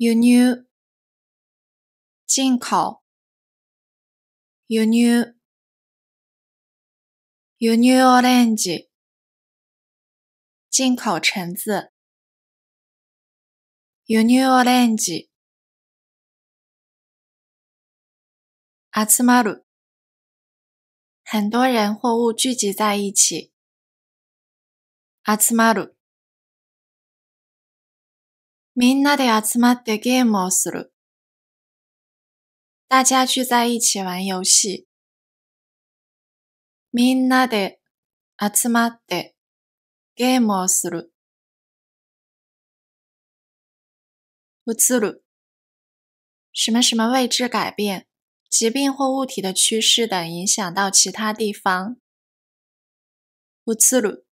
輸入、進口、輸入、輸入オレンジ、進口橙子、輸入オレンジ、集まる、很多人或物聚集在一起。集まる。みんなで集まってゲームをする。大家聚在一起玩游戏。みんなで集まってゲームをする。映る。什么什么位置改变。疾病或物体的趋势等影响到其他地方。ウツル、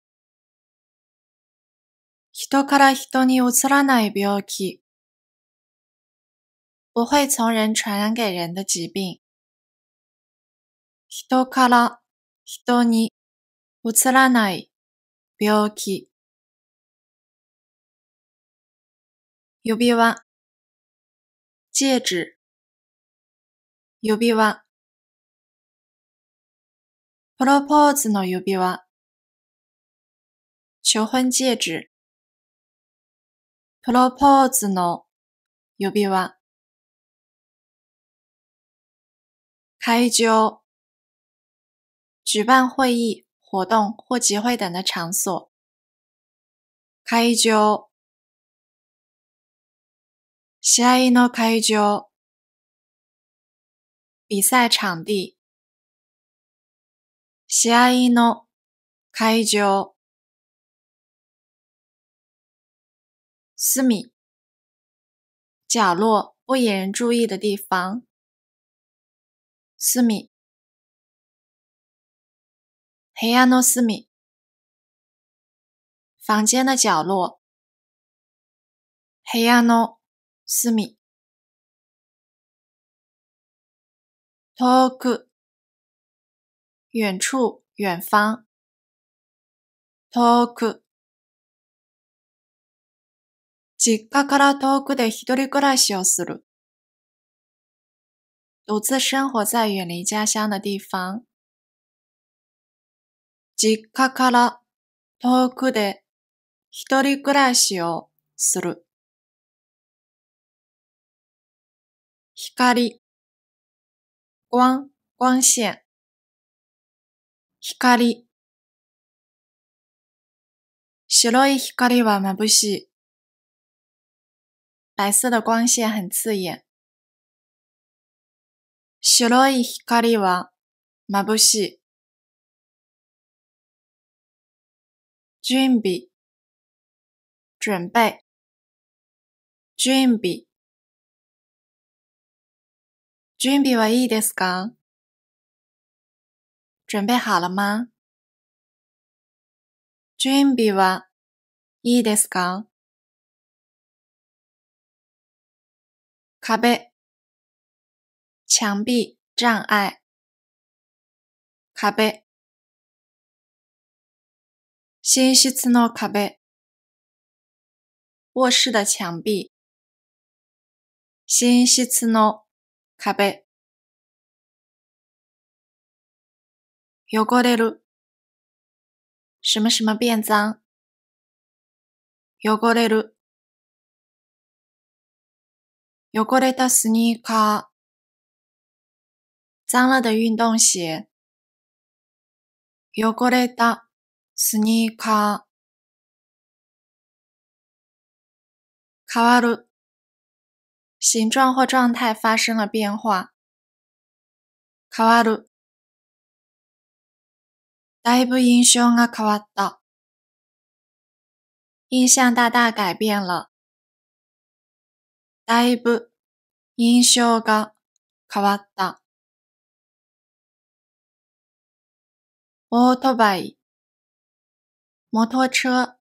人から人にウツらない病気。我会从人传染给人的疾病。人から人にウツらない病気。指輪。戒指。指輪。プロポーズの指輪。求婚戒指。プロポーズの指輪。会場。举办会议、活動或集会等的场所。会場。試合の会場。比赛场地。試合の会場。隅、角落不引人注意的地方。隅、部屋の隅、房间的角落。部屋の隅。遠く、遠处、遠方。遠く。実家から遠くで一人暮らしをする。独自生活在远离家乡的地方。実家から遠くで一人暮らしをする。光、光、光線。光。白い光は眩しい。白色的光線很刺眼。白い光は眩しい。準備、準備、準備。準備はいいですか準備好了吗準備はいいですか壁、墙壁、障碍。壁、寝室の壁、卧室的墙壁、寝室の壁汚れる什么什么便脏汚れる汚れたスニーカー脏了的运动鞋汚れたスニーカー変わる形状或状態发生了变化。変わる。だいぶ印象が変わった。印象大大改变了。だいぶ印象が変わった。オートバイ、摩托车、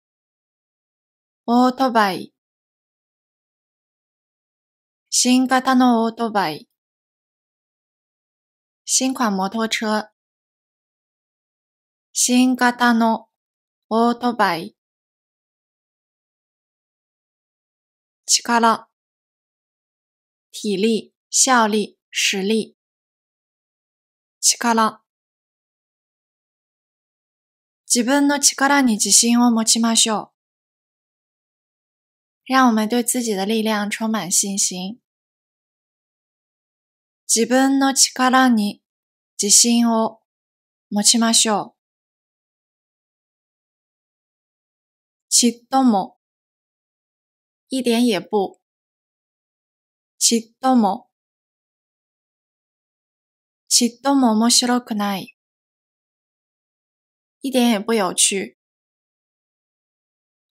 オートバイ。新型のオートバイ。新款摩托车。新型のオートバイ。力。体力、效力、实力。力。自分の力に自信を持ちましょう。让我们对自己的力量充满信心。自分の力に自信をもちましょう。ちっとも一点也不。ちっとも、ちっとも面白くない。一点也不有趣。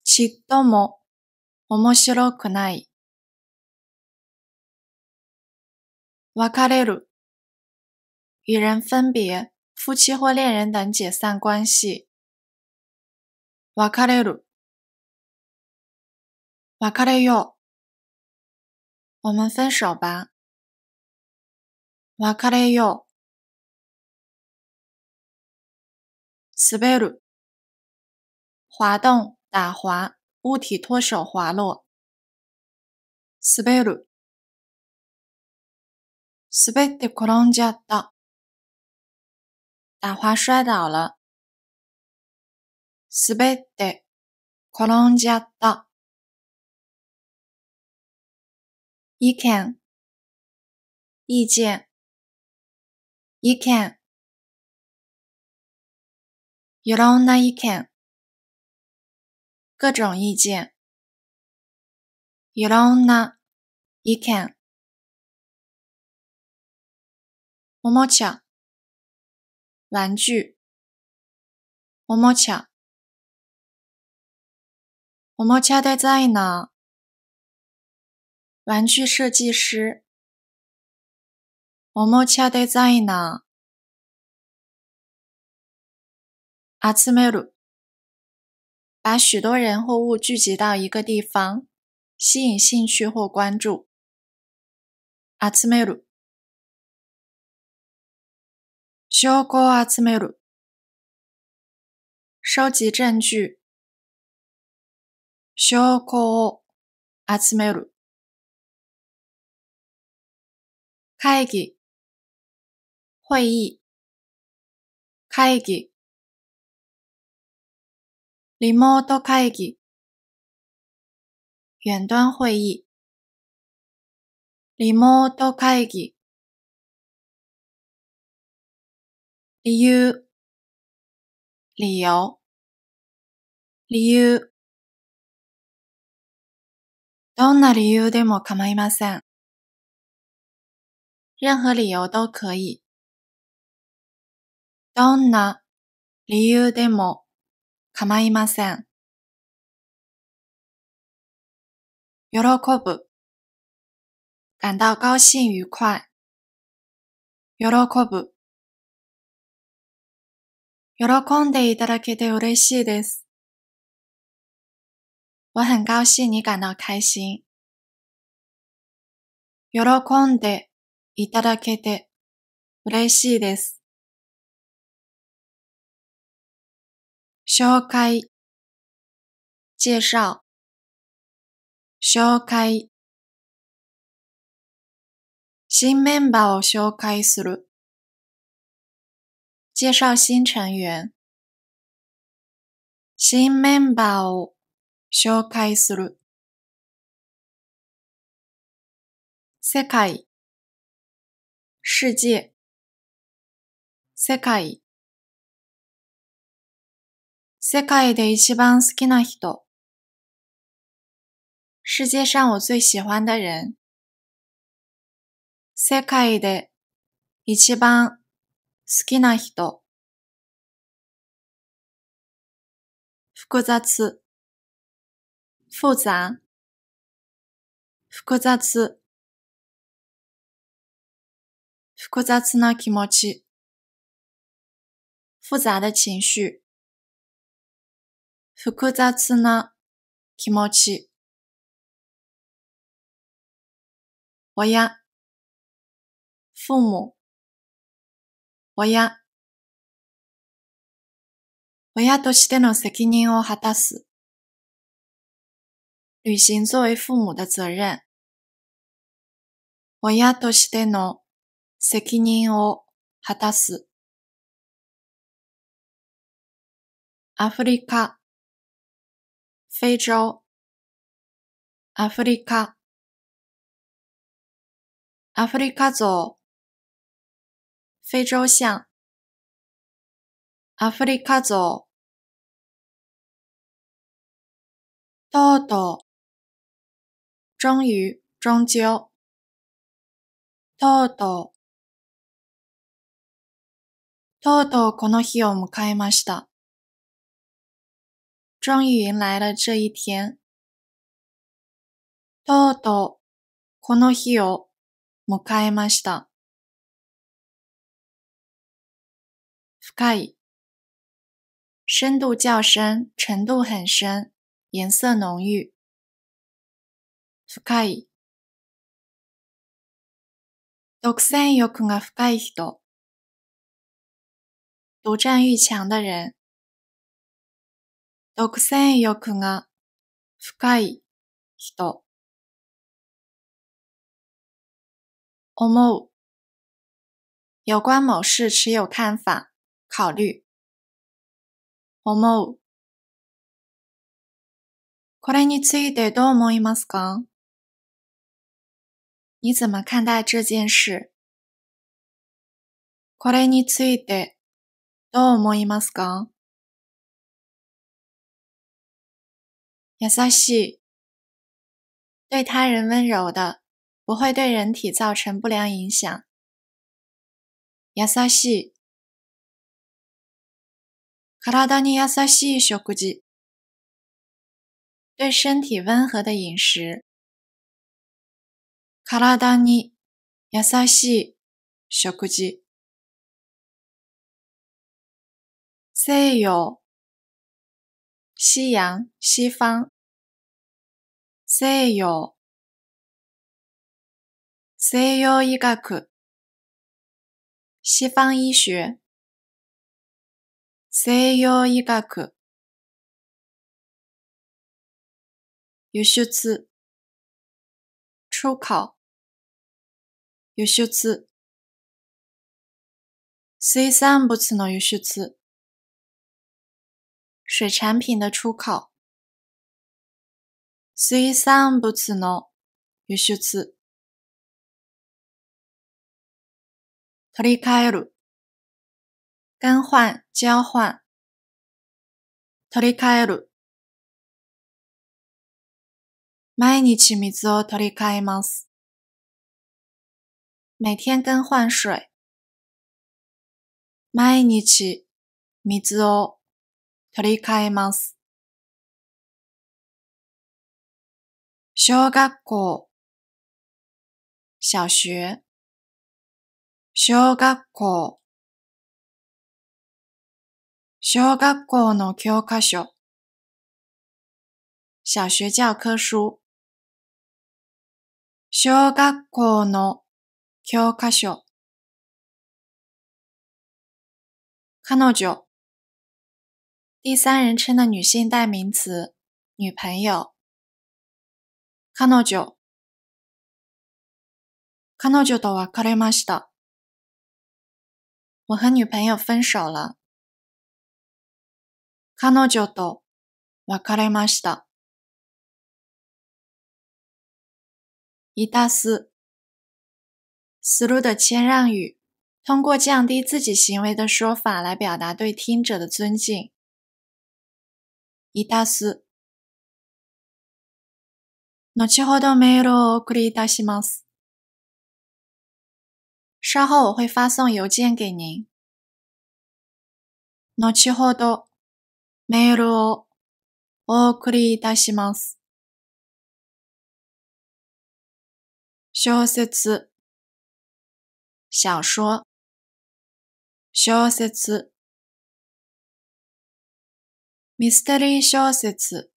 ちっとも。おもしろくない。別れる。与人分别，夫妻或恋人等解散关系。別れる。別れよう。我们分手吧。別れよう。滑る。滑动，打滑。物体脱手滑落。滑る。滑って転んじゃった。打滑摔倒了。滑って転んじゃった。意見、意見、意見。いろんな意見。各种意见。イロンナ、イケン。モモチ玩具。モモチア、モモチ在呢。玩具设计师。モモチア在呢。集める。把许多人或物聚集到一个地方，吸引兴趣或关注。集梅鲁，收集证据。收集。会议。会议。リモート会議、遠端会議、リモート会議。理由、理由、理由。どんな理由でも構いません。任何理由都可以。どんな理由でも構いません。喜ぶ、感到高兴愉快。喜ぶ、喜んでいただけて嬉しいです。我很高兴你感到开心。喜んでいただけて嬉しいです。紹介、介紹、紹介。新メンバーを紹介する。介紹新成員。新メンバーを紹介する。世界、世界、世界。世界で一番好きな人。世界上我最喜欢的人。世界で一番好きな人。複雑。複雑。複雑。複雑な気持ち。複雑的情绪。複雑な気持ち。親、父母、親、親としての責任を果たす。履行作为父母的责任。親としての責任を果たす。アフリカ非洲アフリカアフリカ像、ウ非洲象アフリカ像、とうとう终于终究とうとうとうとうこの日を迎えました。终于迎来了这一天。とうとうこの日を迎えました。深い，深度较深，程度很深，颜色浓郁。深い。独占欲が深い人，独占欲强的人。独占欲が深い人。思う。有关某事持有看法、考虑。思う。これについてどう思いますか你怎么看待这件事これについてどう思いますかやさしい、对他人温柔的，不会对人体造成不良影响。やさしい、体にやさしい食事、对身体温和的饮食。体にやさしい食事、さよう。西洋、西方。西洋、西洋医学。西方医学。西洋医学。輸出。出口。輸出。水産物の輸出。水产品的出口。水産物の輸出。修取り替える、更换、交换。取り替える。毎日水を取り替えます。每天更换水。毎日水を取り替えます。小学校、小学、小学校、小学校の教科書、小学教科書、小学校の教科書、彼女、第三人称的女性代名词，女朋友。彼女。ジョ。カノジョと別れました。我和女朋友分手了。カノジョと別れました。一大ス。思路的谦让语，通过降低自己行为的说法来表达对听者的尊敬。いたす。後ほどメールをお送りいたします。稍后我会发送邮件给您。後ほどメールをお送りいたします。小説、小说、小説。ミステリー小説、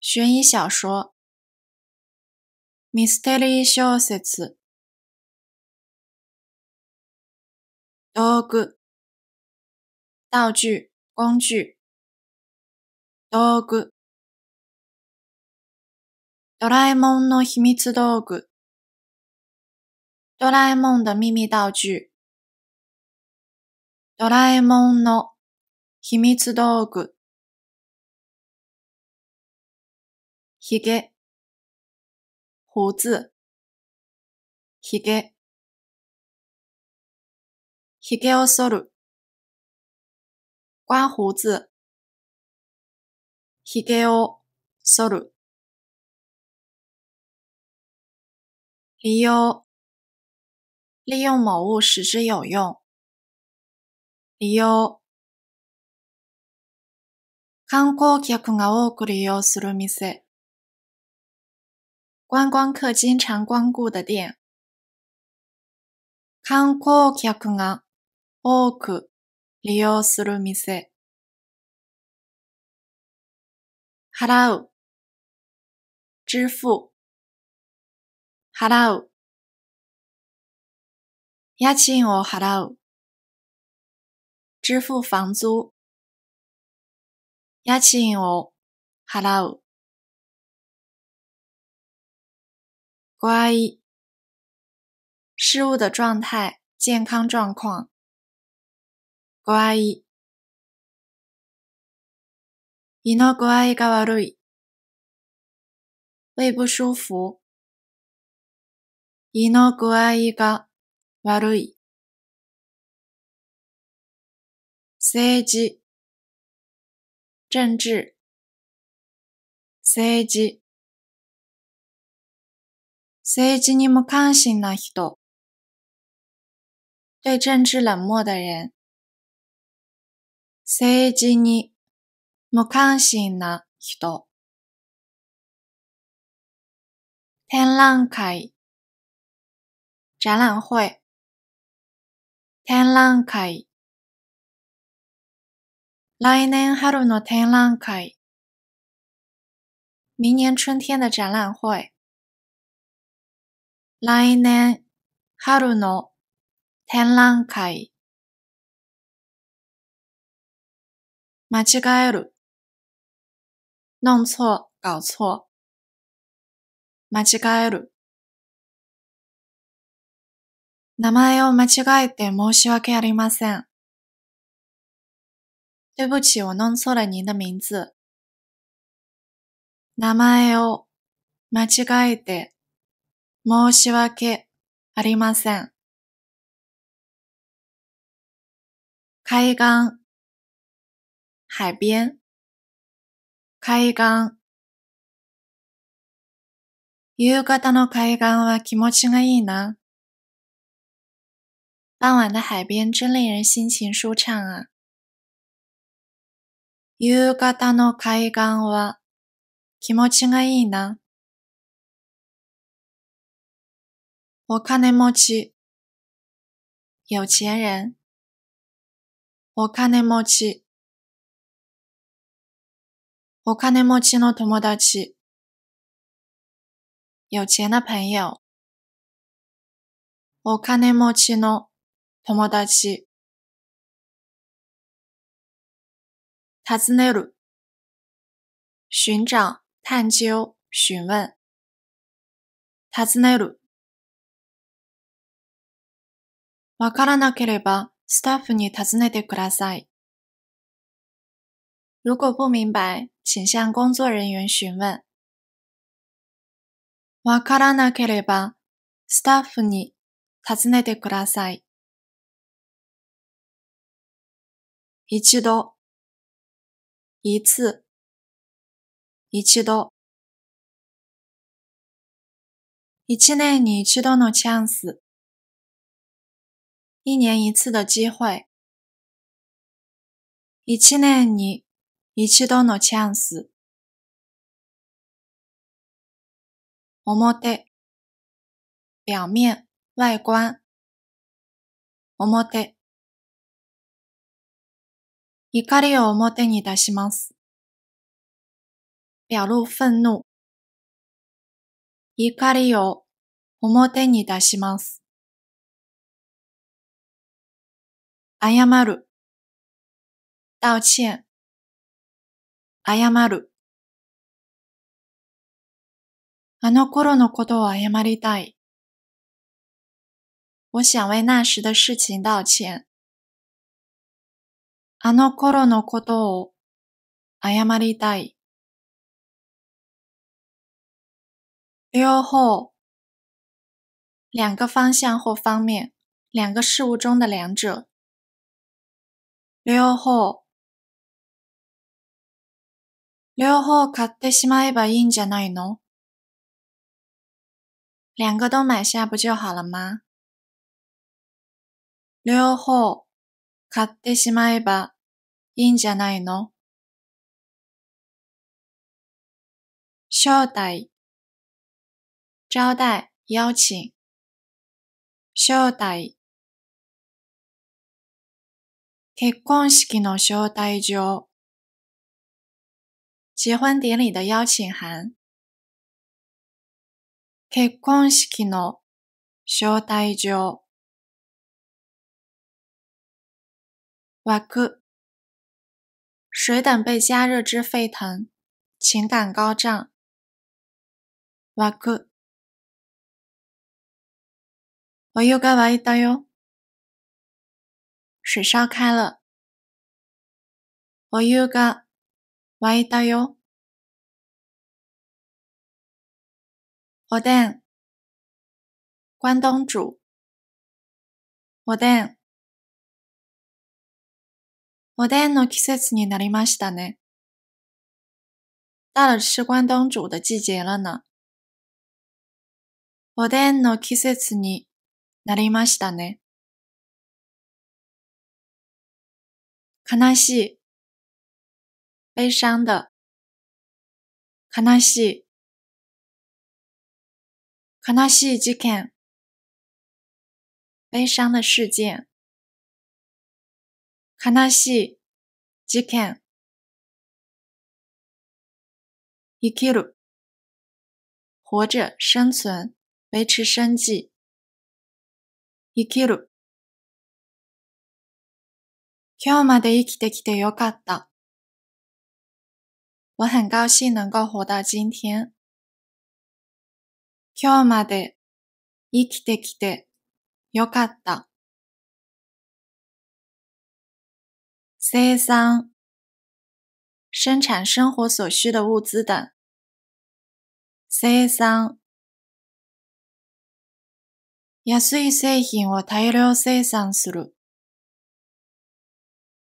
悬疑小说、ミステリー小説、道具、道具、工具、道具、ドラえもんの秘密道具、ドラえもんの秘密道具、ドラえもんの秘密道具。胡子。胡子。胡子。胡子。刮胡子。剃る。利用。利用某物使之有用。利用。観光客が多く利用する店。观光客经常光顾的店。観光客が多く利用する店。払う、支付、払う。家賃を払う、支付房租。家賃を払う。乖愛。事物的状态、健康状况。乖愛。胃の具合が悪い。胃不舒服。胃の具合が悪い。政治。政治政治政治に無関心な人对政治冷漠的人政治に無関心な人展覧会展会展覧会来年春の展覧会。明年春天的展览会。来年春の展覧会。間違える。弄错、搞错。間違える。名前を間違えて申し訳ありません。对不起，我弄错了您的名字。名前を間違えて、申し訳ありません。海岸、海边。海岸。夕方の海岸は気持ちがいいな。傍晚的海边真令人心情舒畅啊。夕方の海岸は気持ちがいいな。お金持ち、有钱人。お金持ち、お金持ちの友達、有钱な朋友。お金持ちの友達。尋ねる。寻找、探究、询问。尋ねる。わからなければ、スタッフに尋ねてください。如果不明白、请向工作人员询问。わからなければ、スタッフに尋ねてください。一度、一次，一次多，一年一次多的 c h 一年一次的机会，一年你一次都能呛死。a n c 表面，外观，表⾯。怒りを表に出します。表露愤怒。怒りを表に出します。謝る。道歉。謝る。あの頃のことを謝りたい。我想为那时的事情道歉。あの頃のことを謝りたい。両方、两个方向或方面，两个事物中的两者。両方、両方買ってしまえばいいんじゃないの两个都买下不就好了吗？両方買ってしまえばいいんじゃないの招待、招待、邀請。招待。結婚式の招待状。结婚典礼的邀请函。結婚式の招待状。枠、水等被加热至沸腾情感高涨我哭我又该玩一刀哟水烧开了我又干玩一刀哟我蛋关东煮我蛋おでんの季節になりましたね。到了吃关东煮的季节了呢。おでんの季節になりましたね。悲しい。悲伤的。悲しい。悲しい事件。悲伤的事件。悲しい、事件。生きる、活着、生存、維持生计。生きる。今日まで生きてきてよかった。我很高兴能够活到今天。今日まで生きてきてよかった。生产、生产生活所需的物资等。生产、安い製品を大量生産する。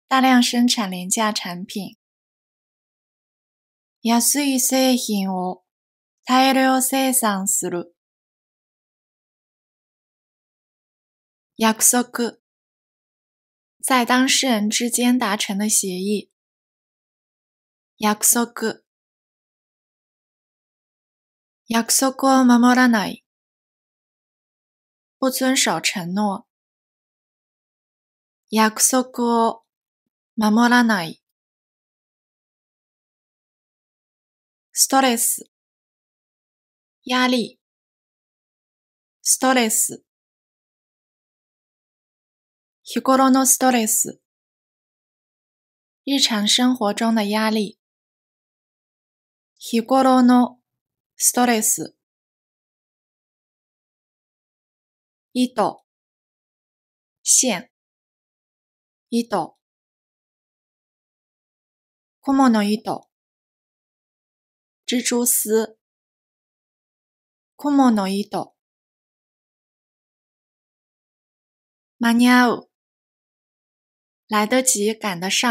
大量生产廉价产品。安い製品を大量生産する。約束。在当事人之间达成的协议。約束を、約束を守らない。不遵守承诺。約束を守らない。ストレス、压力。ストレス。日頃のストレス。日常生活中的压力。日頃のストレス。糸、線、糸。蜘蛛の糸。蜘蛛絲。蜘蛛の糸。間に合う。来得及，赶得上。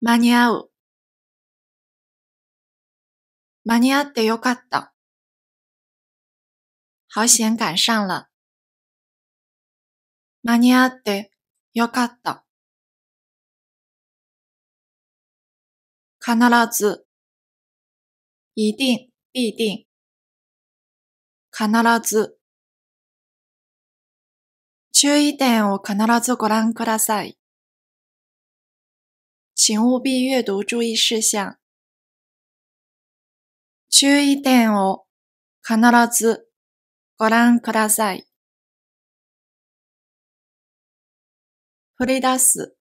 間に合う。間に合ってよかった。好险赶上了。間に合ってよかった。必ず、一定、必定。必ず。注意点を必ずご覧ください。请务必阅读注意事项。注意点を必ずご覧ください。降り出す。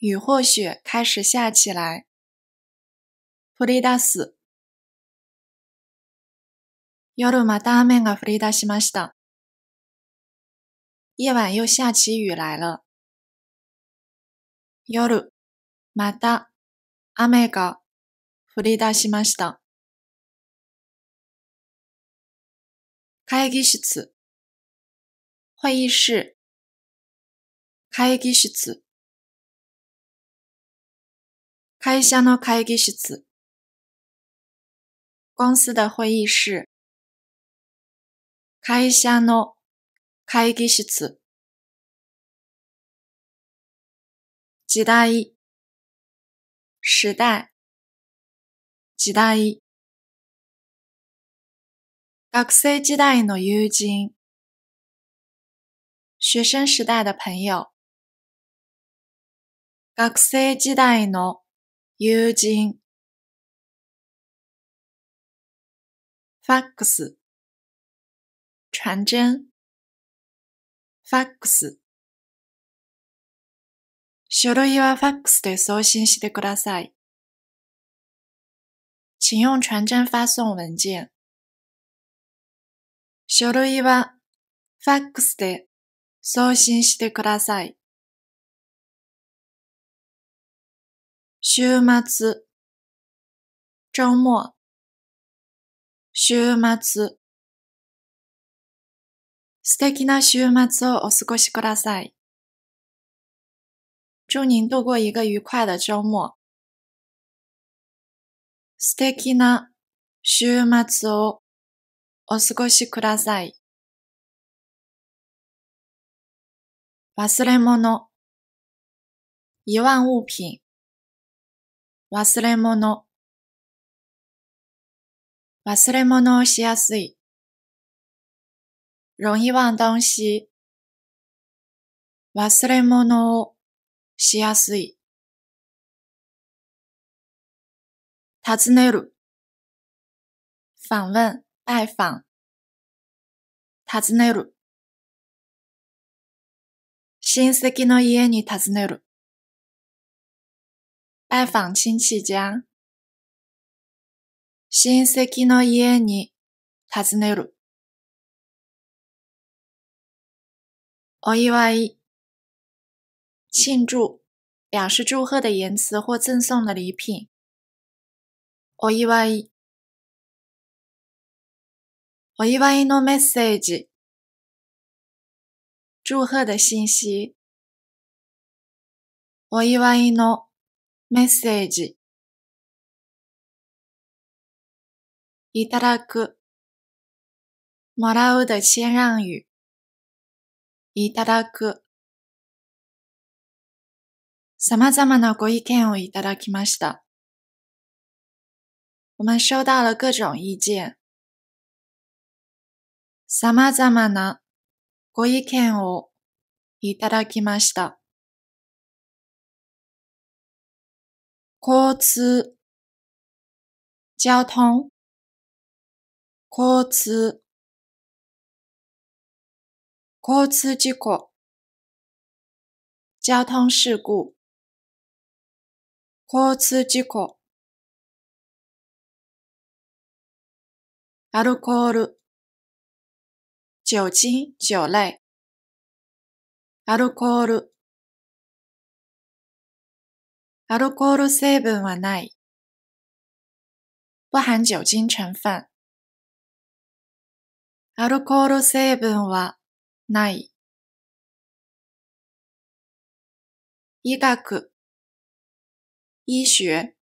雨或雪开始下起来。降り出す。夜また雨が降り出しました。夜晚又下起雨来了。夜，また、雨が降りました。会議室、会议室、会議室、会社の会議室、公司的会议室、会社の。会議室時代時代時代学生時代の友人学生時代の朋友学生時代の友人ファックス传真ファックス。書類はファックスで送信してください。请用传真发送文件。書類はファックスで送信してください。週末、周末、週末。素敵な週末をお過ごしください。祝您度过一个愉快的周末。素敵な週末をお過ごしください。忘れ物、遺忘物品、忘れ物、忘れ物をしやすい。容易忘东西。忘れ物をしやすい。尋ねる。訪問、拜訪。尋ねる。親戚の家に尋ねる。拜访亲戚家。親戚の家に尋ねる。お祝い、庆祝、表示祝贺的言辞或赠送的礼品。お祝い、お祝いのメッセージ、祝贺的信息。お祝いのメッセージ、いただく、もらう的谦让语。いただく。様々なご意見をいただきました。我们收到了各种意见。様々なご意見をいただきました。交通、交通、交通。交通事故交通事故交通事故アルコール酒精酒類アルコールアルコール成分はない。不含酒精成分。アルコール成分はない。医学、医学、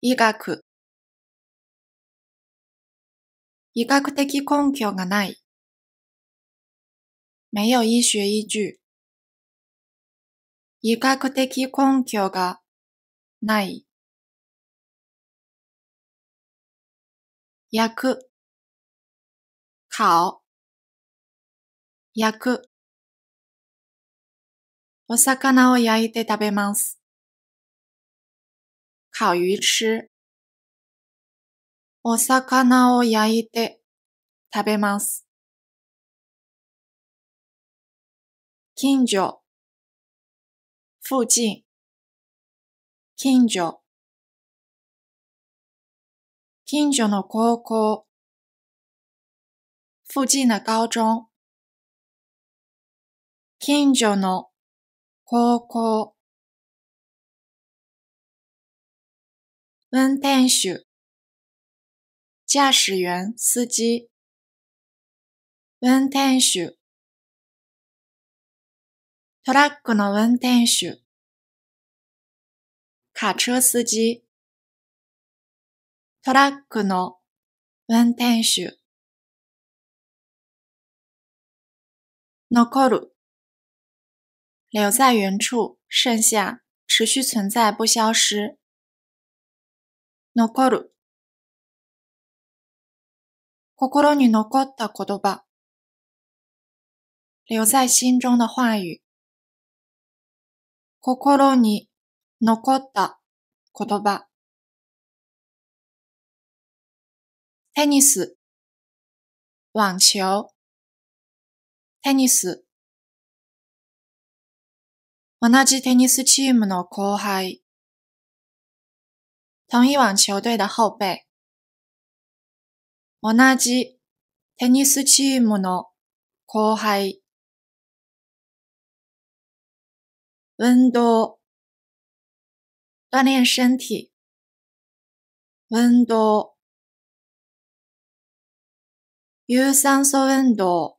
医学。医学的根拠がない。没有医学依据。医学的根拠がない。薬、考、焼く。お魚を焼いて食べます。烤鱼吃。お魚を焼いて食べます。近所、附近、近所。近所の高校、附近の高中。近所の高校運転手驾驶员司運転手トラックの運転手卡車司機トラックの運転手残る留在原处，剩下，持续存在，不消失。残余，心に残留的话语。心に残留的话语。网球，网球。同じテニスチームの後輩，同一网球队的后辈。同じテニスチームの後輩。運動，锻炼身体。運動。有酸素運動，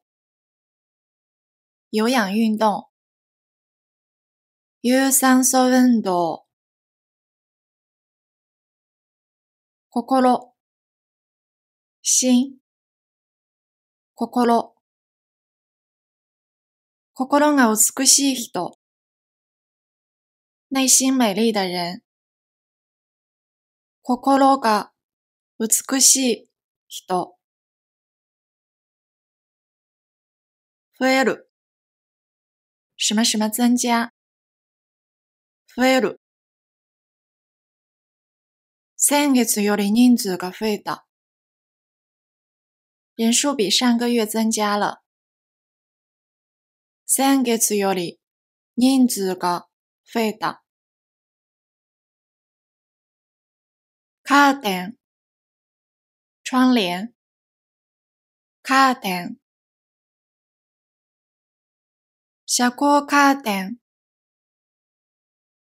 有氧运动。有酸素運動心心心心が美しい人内心美丽的人心が美しい人増える什么什么增加増える。先月より人数が増えた。人数比上个月增加了。先月より人数が増えた。カーテン、窗帘、カーテン、遮光カーテン、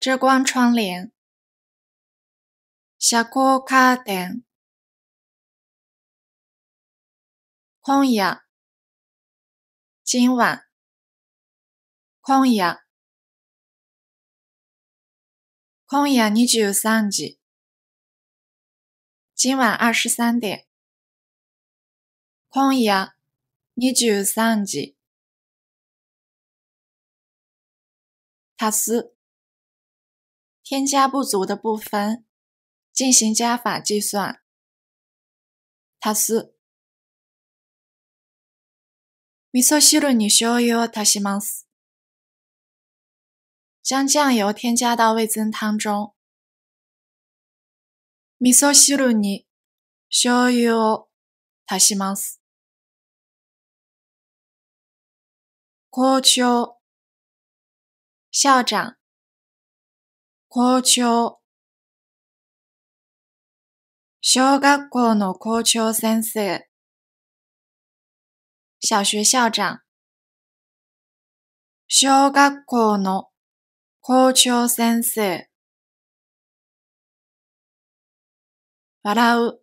遮光窗帘。夏空カーテン。今夜。今晚。今夜。今夜二十三级。今晚二十三点。今夜二十三级。他す。添加不足的部分，进行加法计算。タス味噌汁に醤油を足します。将酱油添加到味噌汤中。味噌汁に醤油を足します。校長，校长。校長小学校の校長先生小学校長小学校の校長先生笑う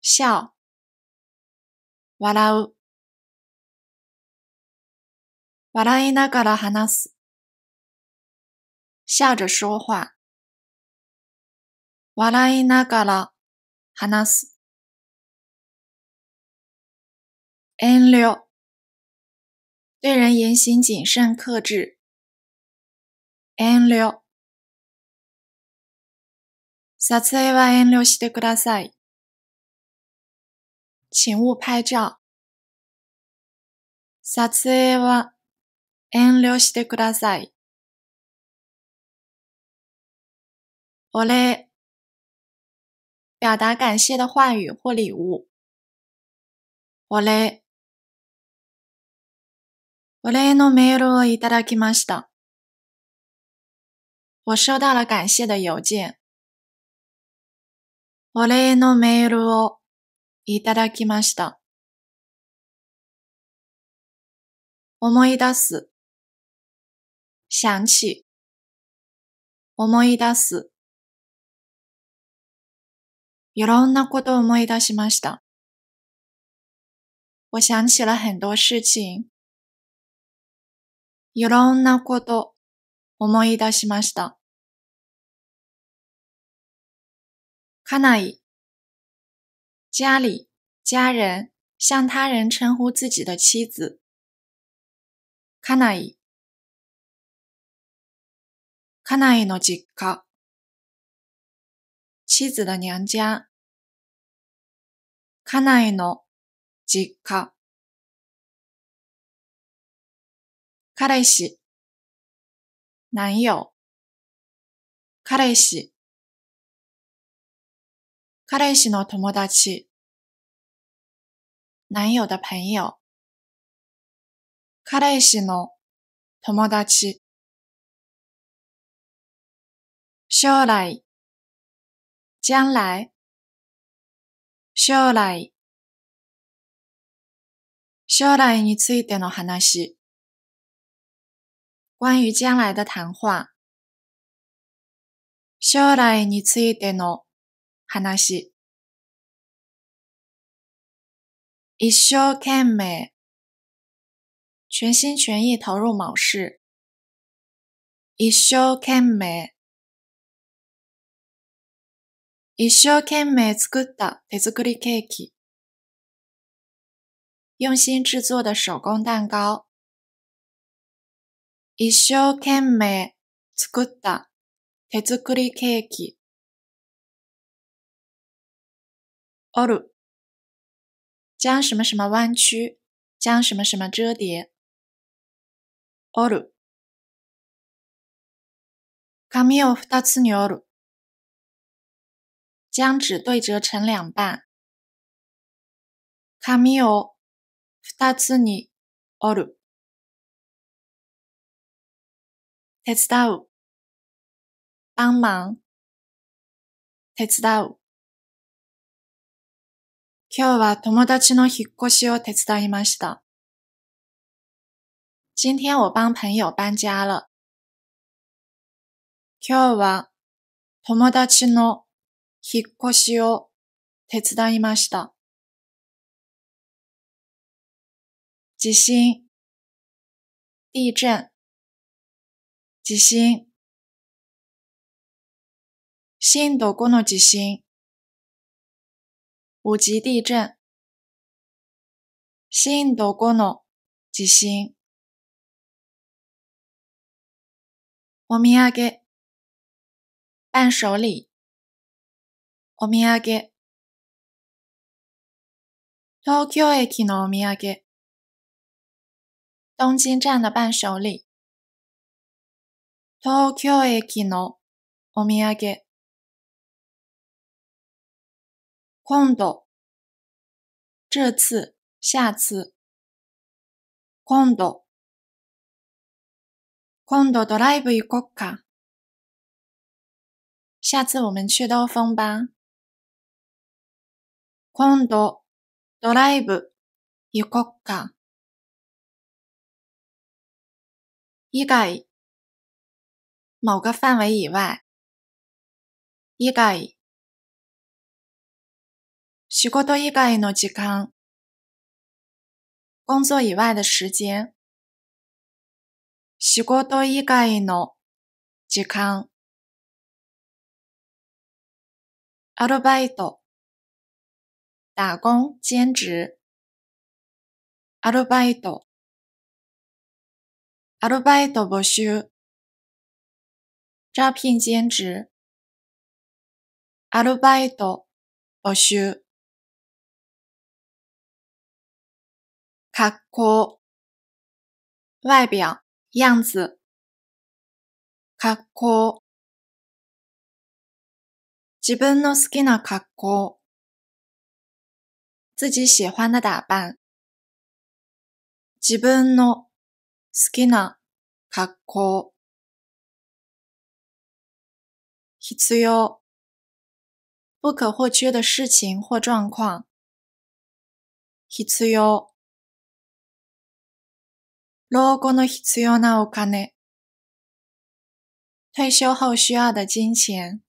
笑笑う笑いながら話す笑着说话。瓦拉伊纳嘎拉哈纳斯恩六，对人言行谨慎克制。恩六，摄影瓦恩六，请勿拍照。摄影慮してください。お礼。表达感谢的话语或礼物。お礼。お礼のメールをいただきました。我收到了感谢的邮件。お礼のメールをいただきました。思い出す。想起。思い出す。いろんなことを思い出しました。我想起了很多事情。いろんなこと思い出しました。家内、家里、家人、向他人称呼自己的妻子。家内、家内の実家、妻子的娘家。家内の実家。彼氏、男友。彼氏、彼氏の友達。男友的朋友。彼氏の友達。将来、将来。将来，将来についての話，关于将来的谈话。将来についての話。一生懸命，全心全意投入某事。一生懸命。一生懸命作った手作りケーキ。用心制作的手工蛋糕。一生懸命作った手作りケーキ。おる。将什么什么弯曲，将什么什么折叠。おる。髪を二つに折る。将纸对折成两半。紙を二つに折る。手伝う。帮忙。手伝う。今日は友達の引っ越しを手伝いました。今天我帮朋友搬家了。今日は友達の引っ越しを手伝いました。地震、地震、地震。震度5の地震。5級地震。震度5の地震。お土産。伴手礼。お土産。東京駅のお土産。東京站の伴手礼。東京駅のお土産。今度、这次、下次。今度、今度ドライブ行こっか。下次我们去兜风吧。今度、ドライブ、行こっか。以外、某个范围以外。以外、仕事以外の時間。工作以外的时间。仕事以外の時間。アルバイト。打工、兼职。アルバイト、アルバイト募集。招聘兼职。アルバイト募集。格好。外表、样子。格好。自分の好きな格好。自己喜欢的打扮。自分の好きな格好。必要。不可或缺的事情或状况。必要。老后的必要的钱。退休后需要的金钱。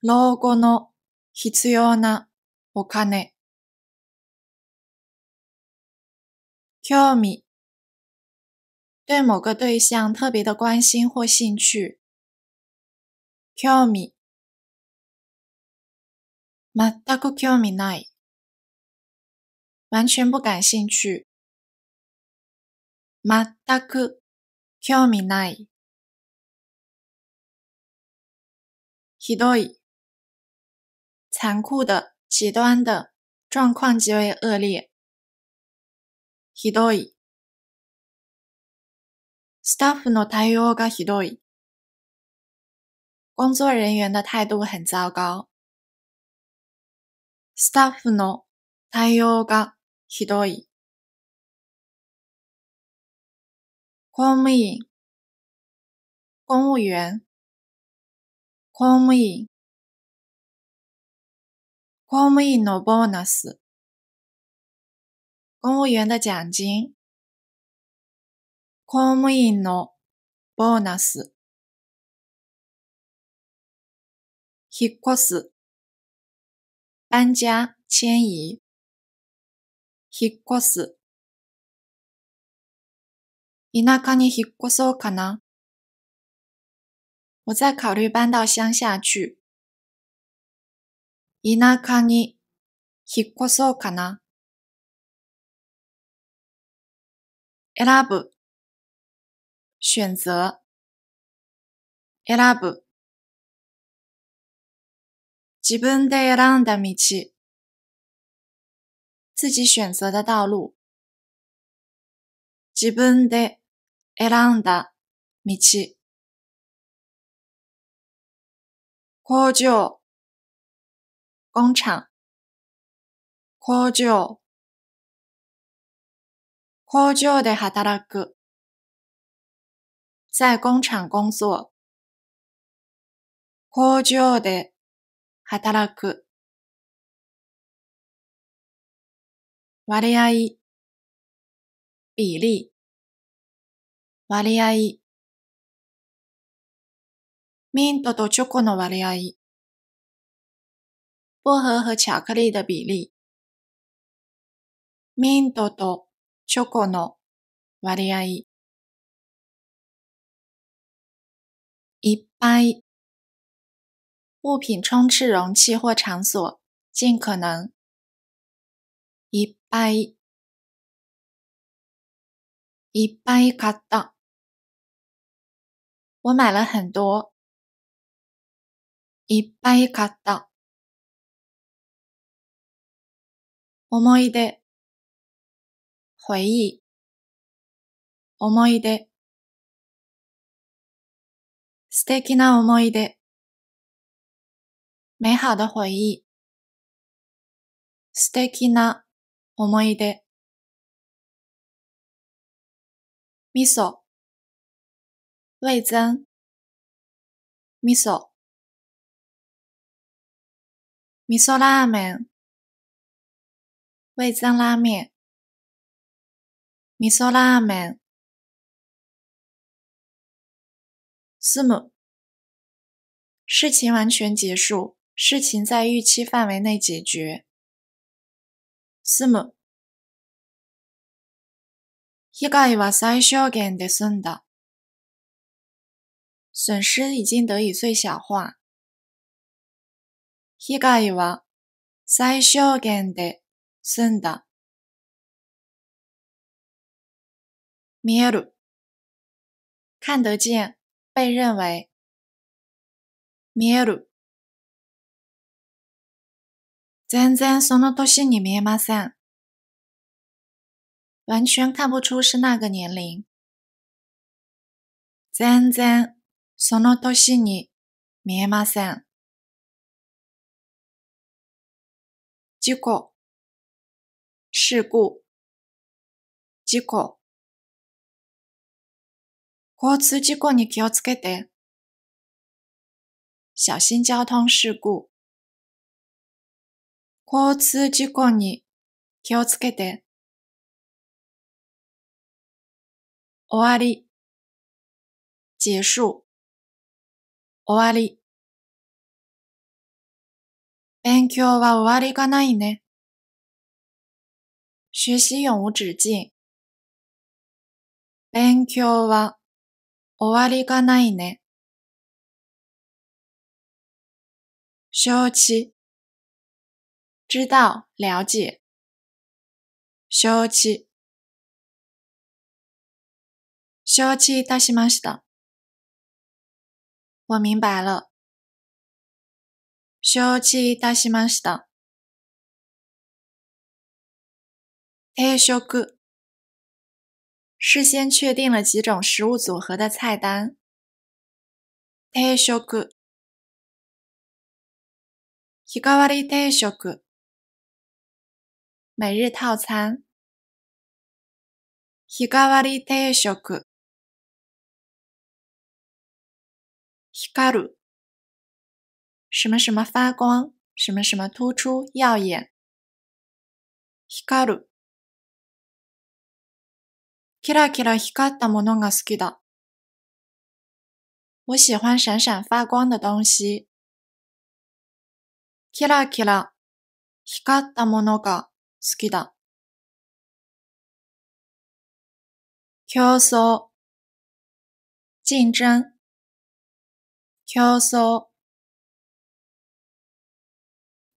老後の必要な。お金。興味。对某个对象特别的关心或兴趣。興味。全く興味ない。完全不感兴趣。全く興味ない。ひどい。残酷的。极端的状况极为恶劣。ひどい。スタッフの対応がひどい。工作人员的态度很糟糕。スタッフの対応がひどい。公务员。公务员。公務員。公務員のボーナス。公務員の奖金。公務員のボーナス。引っ越す。搬家、迁移。引っ越す。田舎に引っ越そうかな。我在考虑搬到乡下去。田舎に引っ越そうかな。選ぶ、選择、選ぶ。自分で選んだ道、自己选择的道路。自分で選んだ道。工場、工厂工場工場で働く在工厂工作工場で働く割合比例割合ミントとチョコの割合薄荷和巧克力的比例。m i n とチョコの割合。いっぱい物品充斥容器或场所，尽可能。いっぱいいっぱい買った。我买了很多。いっぱい買った。思い出、回忆、思い出、素敵な思い出、美好的回忆、素敵な思い出、味噌、味噌、味噌、味噌ラーメン、味噌拉面，味噌拉面。スム，事情完全结束，事情在预期范围内解决。スム。被害は最小限で済んだ。损失已经得以最小化。被害は最小限で。住んだ。見える。看得见，被认为。見える。全然その年に見えません。完全看不出是那个年龄。全然その年に見えません。事故。事故、事故。交通事故に気をつけて。小心交通事故。交通事故に気をつけて。終わり、結束、終わり。勉強は終わりがないね。学习永无止境。勉強は終わりがないね。学知。知道了解。学习，学习达しました。我明白了。学习达しました。定食，事先确定了几种食物组合的菜单。定食，日定食，每日套餐。日定食，日。什么什么发光，什么什么突出耀眼。日。キラキラ光ったものが好きだ。我喜欢闪闪发光的东西。キラキラ光ったものが好きだ。競争竞争競争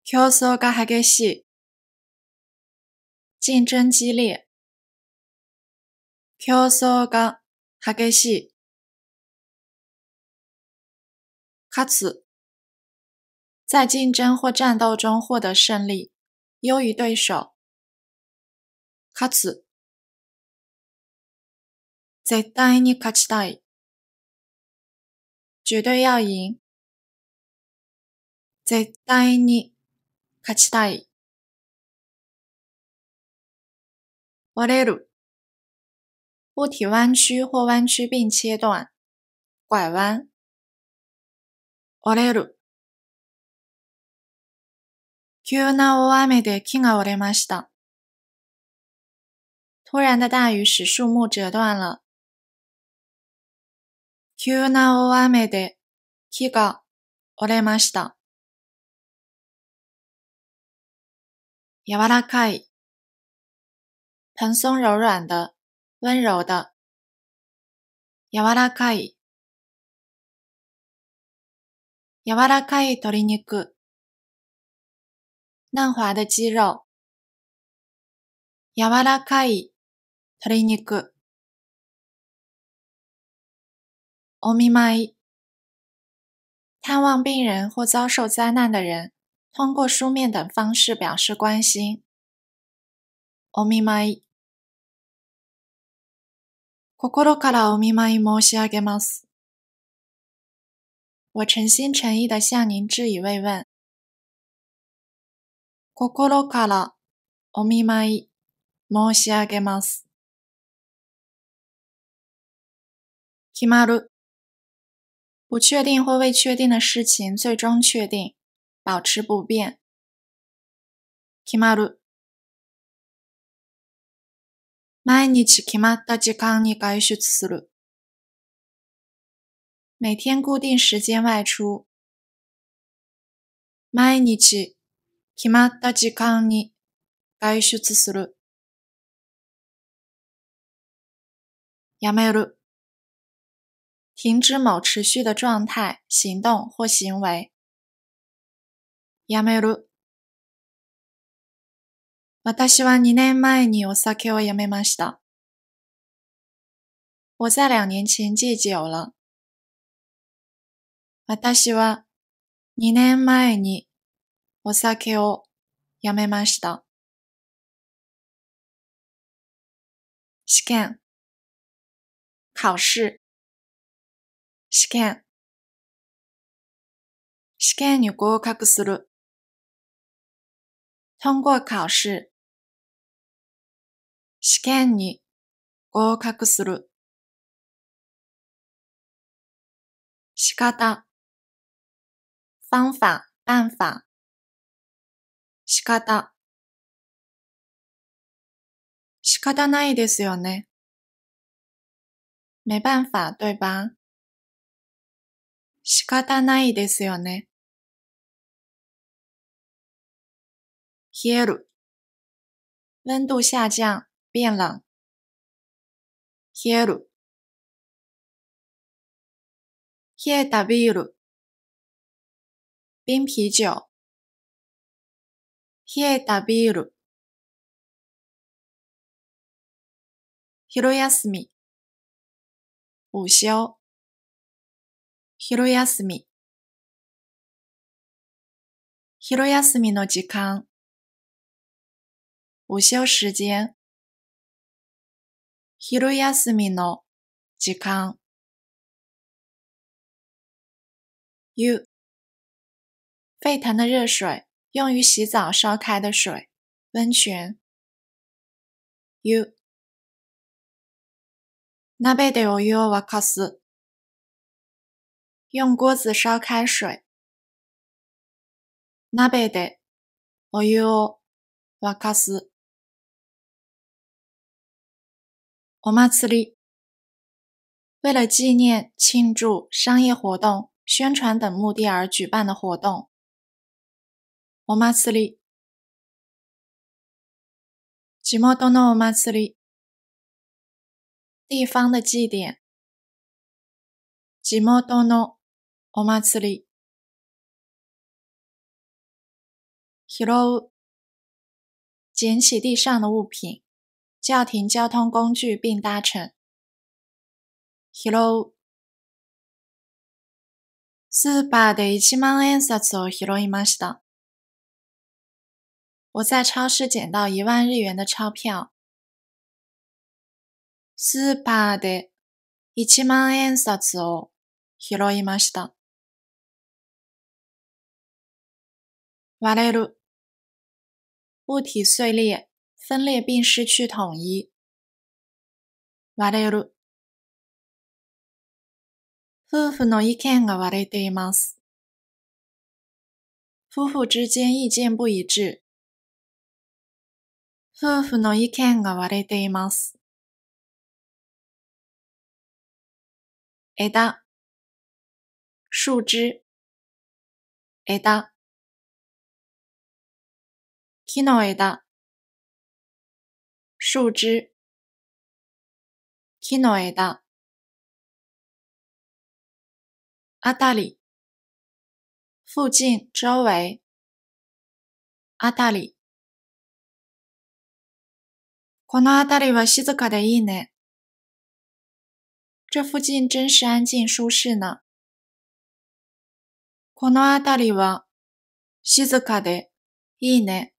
競争が激しい。競争激烈。競争が激しい。かつ，在竞争或战斗中获得胜利，優于对手。かつ，絶対に勝ちたい。绝对要赢。絶対に勝ちたい。割れる。物体弯曲或弯曲并切断，拐弯。折れる。急な大雨で木が折れました。突然的大雨使树木折断了。急な大雨で木が折れました。柔らかい。蓬松柔软的。温柔的。柔らかい。柔らかい鶏肉。嫩滑的肌肉。柔らかい鶏肉。お見舞い。探望病人或遭受灾难的人，通过书面等方式表示关心。お見舞い。我诚心诚意地向您致以慰问。心からお見舞い申し上げます。确定或未确定的事情最终确定，保持不变。決まる。毎日決まった時間に外出する。每天固定時間外出。毎日決まった時間に外出する。やめる。停止某持续的状态、行动或行为。やめる。私は2年前にお酒をやめました。我在两年前戒酒了。私は2年前にお酒をやめました。試験、考試、試験、試験に合格する。通過考試、試験に合格する。仕方、方法、办法。仕方。仕方ないですよね。没办法、对吧仕方ないですよね。冷える。温度下降。变冷。冷える。冷えたビール。瓶啤酒。冷えたビール。昼休み。午休。昼休み。昼休みの時間。午休時間。昼休みの時間。湯。沸腾的热水，用于洗澡烧开的水，温泉。湯。鍋でお湯を沸かす。用锅子烧开水。鍋でお湯を沸かす。おまつり，为了纪念、庆祝、商业活动、宣传等目的而举办的活动。おまつり、地元のおまつり，地方的祭典。地元のおまつり、拾起捡起地上的物品。叫停交通工具并搭乘。拾う。スーパーで1万円札を拾いました。我在超市捡到一万日元的钞票。スーパーで1万円札を拾いました。割れる。物体碎裂。分裂并失去统一。割れる。夫婦の意見が割れています。夫婦之間意見不一致。夫婦の意見が割れています。枝、树枝、枝。木の枝。树枝木の枝あたり附近周围あたりこのあたりは静かでいいね。这附近真是安静舒适呢。このあたりは静かでいいね。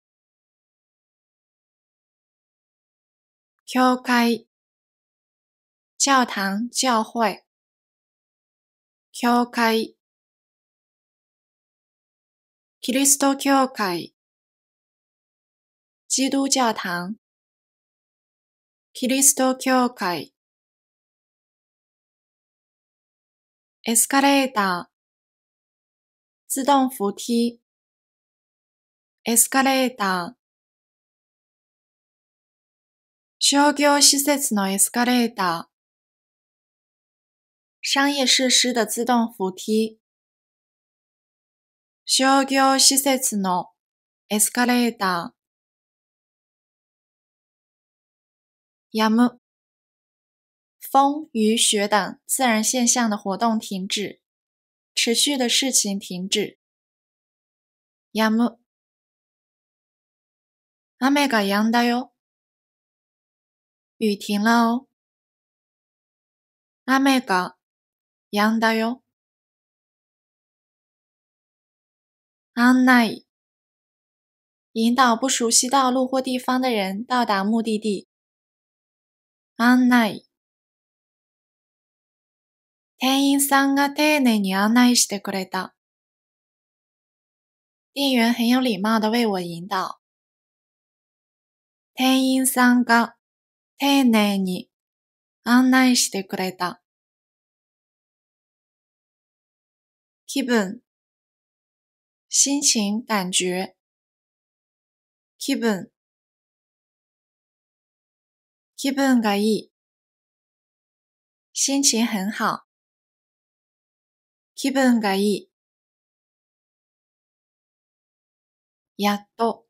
教会、教堂、教会、教会、キリスト教会、基督教堂、キリスト教会、エスカレーター、自動扶梯、エスカレーター、商業施設のエスカレーター。商业设施的自動扶梯。商業施設のエスカレーター。やむ。风、雨、雪等自然现象的活动停止，持续的事情停止。やむ。雨が止んだよ。雨停了哦。雨がやんだよ。案内。引导不熟悉道路或地方的人到达目的地。案内。店員さんが丁寧に案内してくれた。店员很有礼貌的为我引导。店員さんが丁寧に案内してくれた。気分、心情感觉。気分、気分がいい。心情很好。気分がいい。やっと、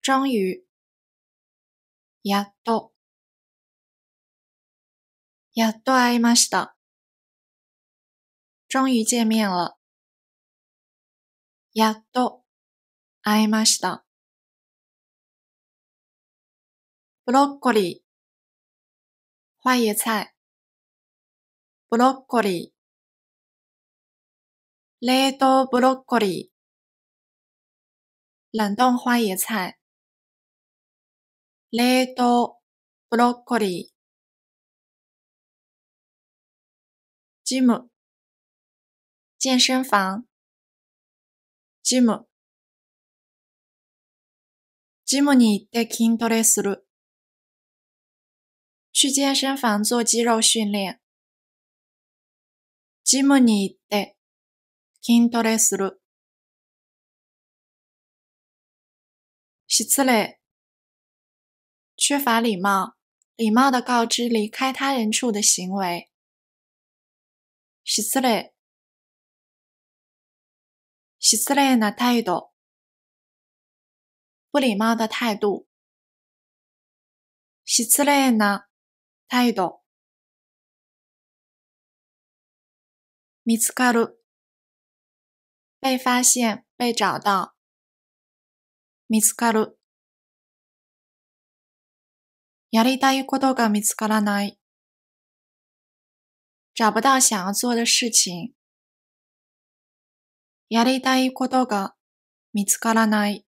终于。やっと。やっと会いました。終于见面了。やっと会いました。ブロッコリー、花椰菜。ブロッコリー、冷凍ブロッコリー、冷凍花椰菜。冷凍、ブロッコリー。ジム、健身房。ジム。ジムに行って筋トレする。去健身房做肌肉训练。ジムに行って筋トレする。失礼。缺乏礼貌，礼貌的告知离开他人处的行为。失礼，失礼的态度，不礼貌的态度。失礼な態度。見つかる，被发现，被找到。見つかる。やりたいことが見つからない。找不到想要做的事情。やりたいことが見つからない。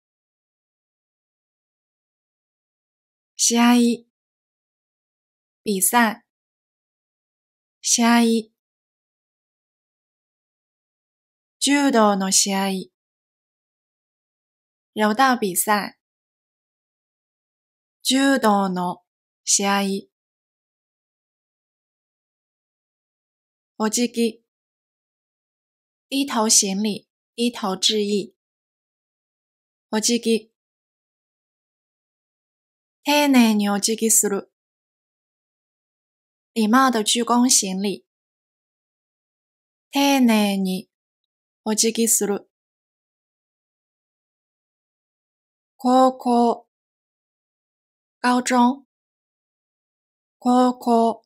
試合。比赛。試合。柔道の試合。柔道比赛。柔道の試合。お辞儀。低头行礼，低头致意。お辞儀。丁寧にお辞儀する。礼貌的鞠躬行礼。丁寧にお辞儀する。高校、高中。高校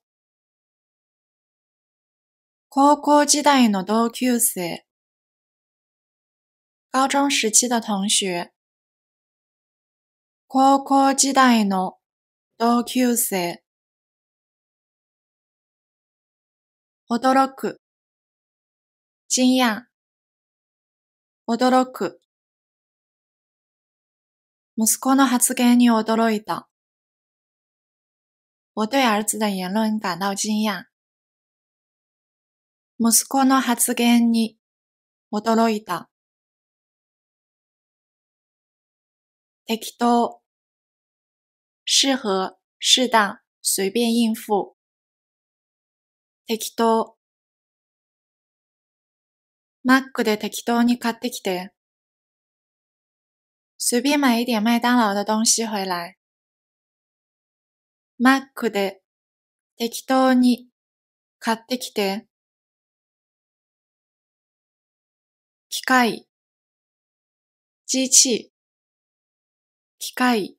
高校時代の同級生高中時期的同学高校時代の同級生驚く惊讶驚く息子の発言に驚いた我对儿子的言论感到惊讶。息子の発言に驚いた。適当、适合、适当、随便应付。適当。マックで適当に買ってきて。随便买一点麦当劳的东西回来。マックで適当に買ってきて。機械、G. 器、機械。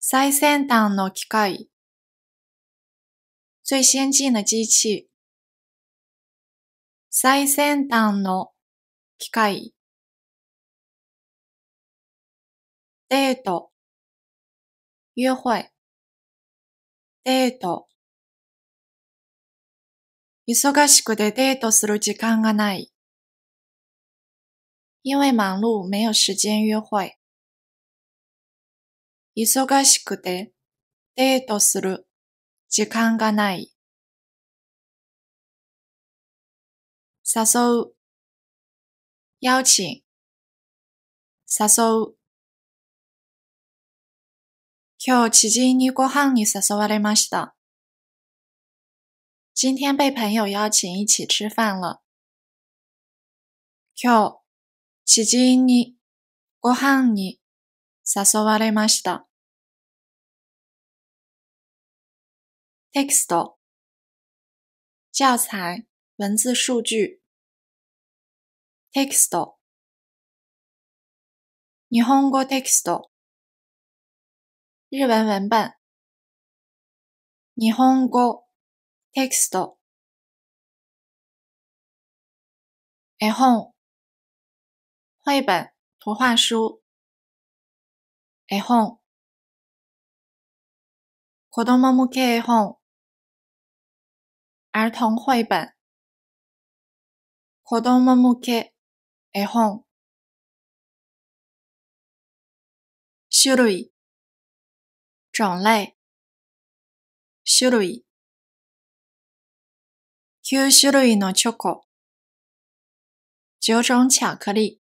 最先端の機械。最先進の G. 器。最先端の機械。デート。约会デート忙しくてデートする時間がない。因为忙碌没有时间约会。忙しくてデートする時間がない。誘う邀请。誘う今日知人にご飯に誘われました。今天被朋友邀请一起吃饭了。今日、知人にご飯に誘われました。テキスト、教材、文字数据。テキスト、日本語テキスト。日文文本，日本語テキスト絵本、图画书、絵本、子供向け絵本、儿童绘本、子供向け絵本、種類。种类，種類，九種類のチョコ，九種巧克力。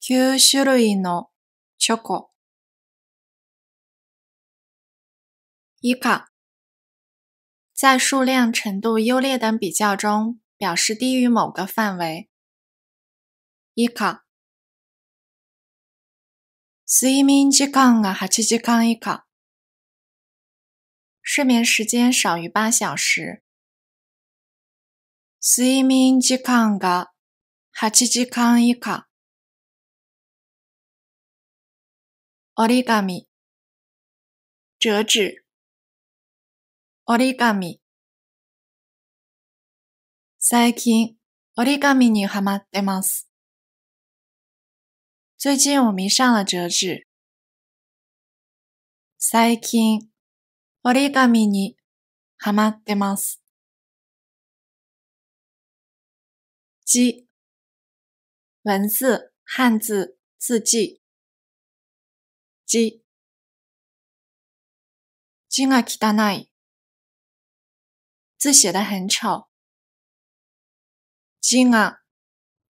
九種類のチョコ。以下，在数量、程度、优劣等比较中表示低于某个范围。以下。睡眠時間が8時間以下。睡眠時間少于8小时。睡眠時間が8時間以下。折り紙、折纸、折り紙。最近、折り紙にハマってます。最近我迷上了折纸。最近，折り紙にハマってます。字，文字、汉字、字迹。字、字が汚い。字写得很丑。字が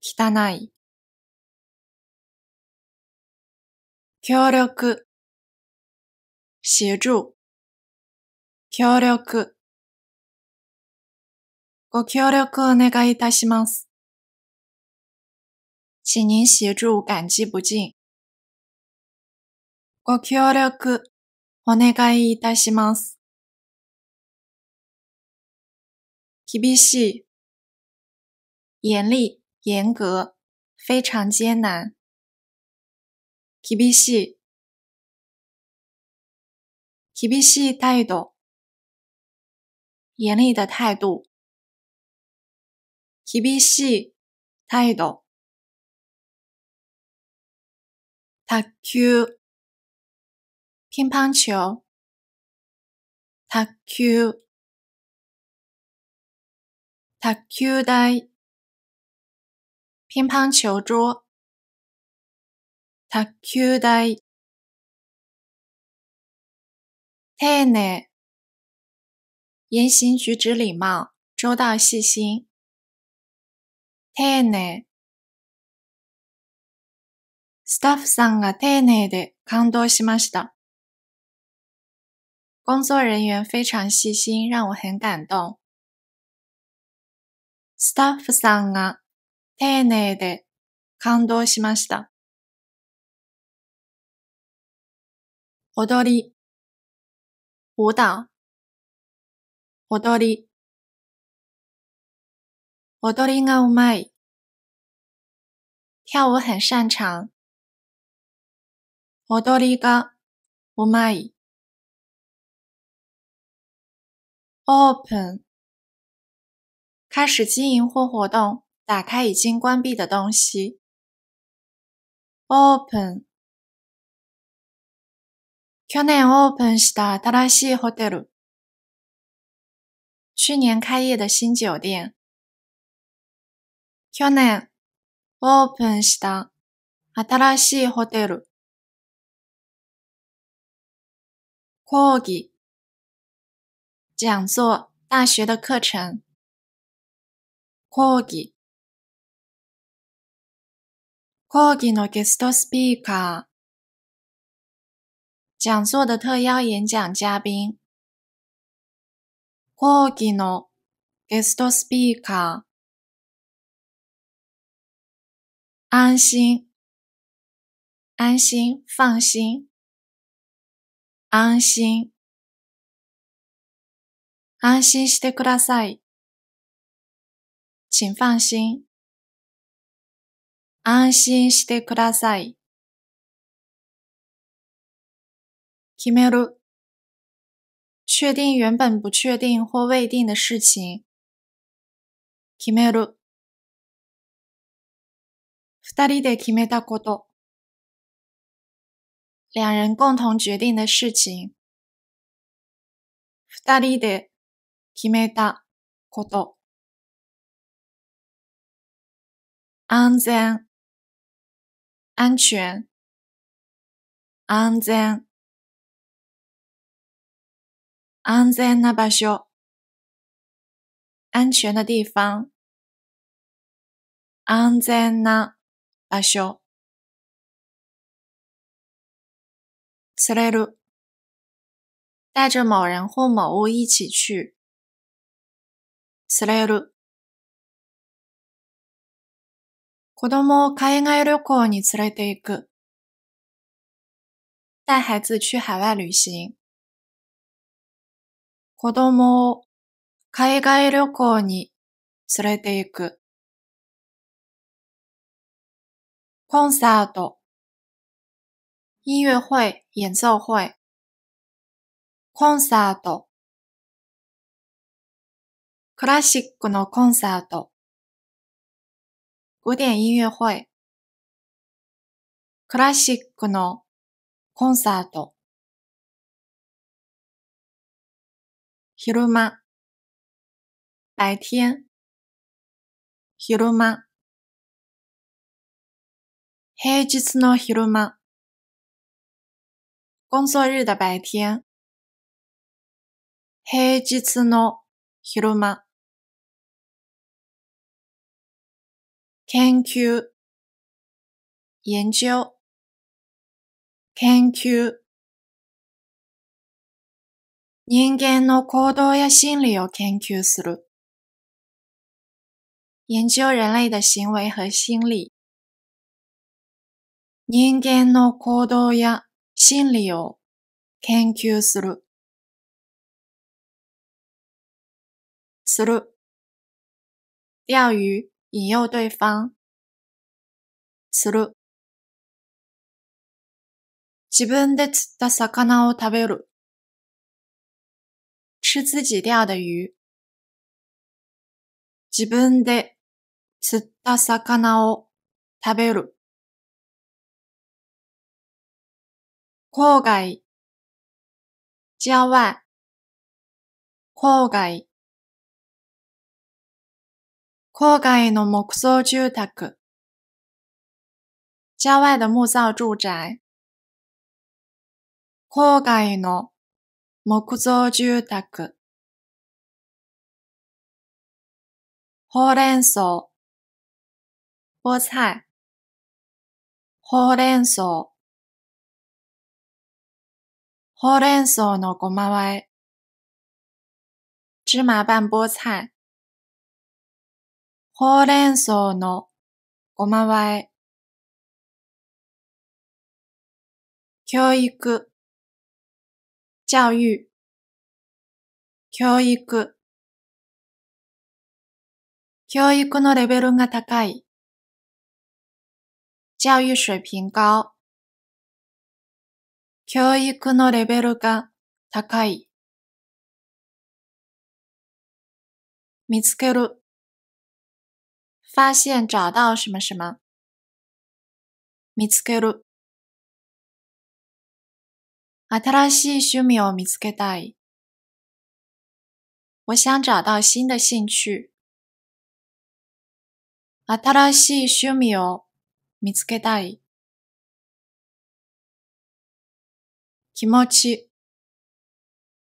汚い。協力、協助、協力。ご協力お願いいたします。请您协助感激不尽。ご協力お願いいたします。厳しい、严厉、严格、非常艰难。厳しい。厳しい態度。严厉的態度。厳しい態度。卓球。乒乓球。卓球。卓球台。乒乓球桌。卓球台丁寧言行举止礼貌、周到细心。丁寧スタッフさんが丁寧で感動しました。工作人员非常细心，让我很感动。スタッフさんが丁寧で感動しました。踊り，舞蹈。踊り、踊りが上手い。跳舞很擅长。踊りが上手い。Open，开始经营或活动，打开已经关闭的东西。Open。去年オープンした新しいホテル。去年開业的新酒店。去年オープンした新しいホテル。講義讲座大学的课程。講義講義のゲストスピーカー。讲座的特邀演讲嘉宾。講義のゲストスピーカー。安心、安心、放心。安心。安心してください。请放心。安心してください。決める。确定原本不确定或未定的事情。決める。二人で決めたこと。两人共同决定的事情。二人で決めたこと。安全。安全。安全。安全な場所。安全な地方。安全な場所。釣れる。带着某人或某物一起去。釣れる。子供を海外旅行に連れて行く。带孩子去海外旅行。子供を海外旅行に連れて行く。コンサート、音乐会、演奏会。コンサート、クラシックのコンサート、古典音乐会、クラシックのコンサート。昼間、白天、昼間、平日の昼間、工作日的白天、平日の昼間、研究、研究、研究、人間の行動や心理を研究する。研究人類的行为和心理。人間の行動や心理を研究する。する。钓鱼、引诱对方。する。自分で釣った魚を食べる。吃自己钓的鱼。自分で釣った魚を食べる。郊外、郊外、郊外。郊外の木造住宅。郊外の木造住宅。郊外の木造住宅。ほうれん草。菠菜。ほうれん草。ほうれん草のごま和え。芝麻拌菠菜。ほうれん草のごま和え。教育。教育、教育、教育のレベルが高い。教育水平高。教育のレベルが高い。見つける。发现、找到什么什么。見つける。新しい趣味を見つけたい。我想找到新的兴趣。新しい趣味を見つけたい。気持ち、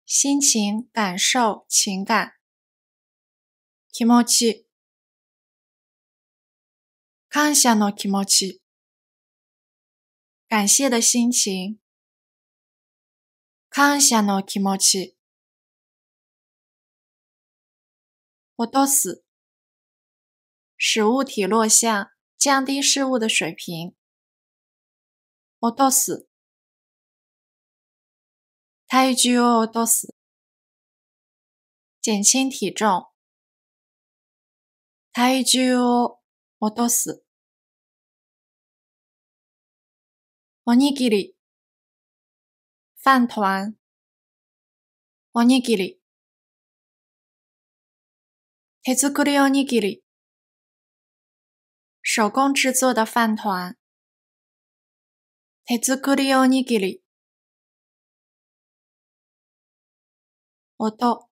心情、感受、情感。気持ち。感謝の気持ち。感谢的心情。感下の気持ち。落とす。使物体落下，降低事物的水平。落とす。体重落とす。减轻体重。体重落とす。おにぎり。饭团、おにぎり、手作りおにぎり、手工制作的饭团、手作りおにぎり、音、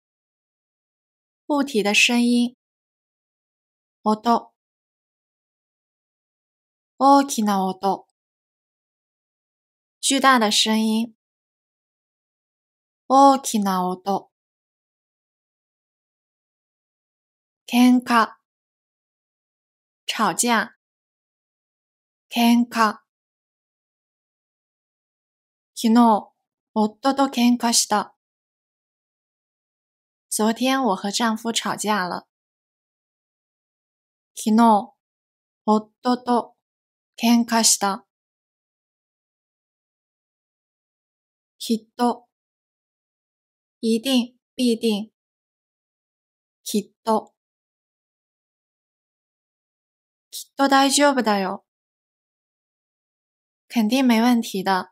物体的声音、音、大きな音、巨大的声音。大きな音。喧嘩、吵架、喧嘩。昨日、夫と喧嘩した。昨天我和丈夫吵架了。昨日、夫と喧嘩した。きっと、一定、必定。きっと。きっと大丈夫だよ。肯定没问题的。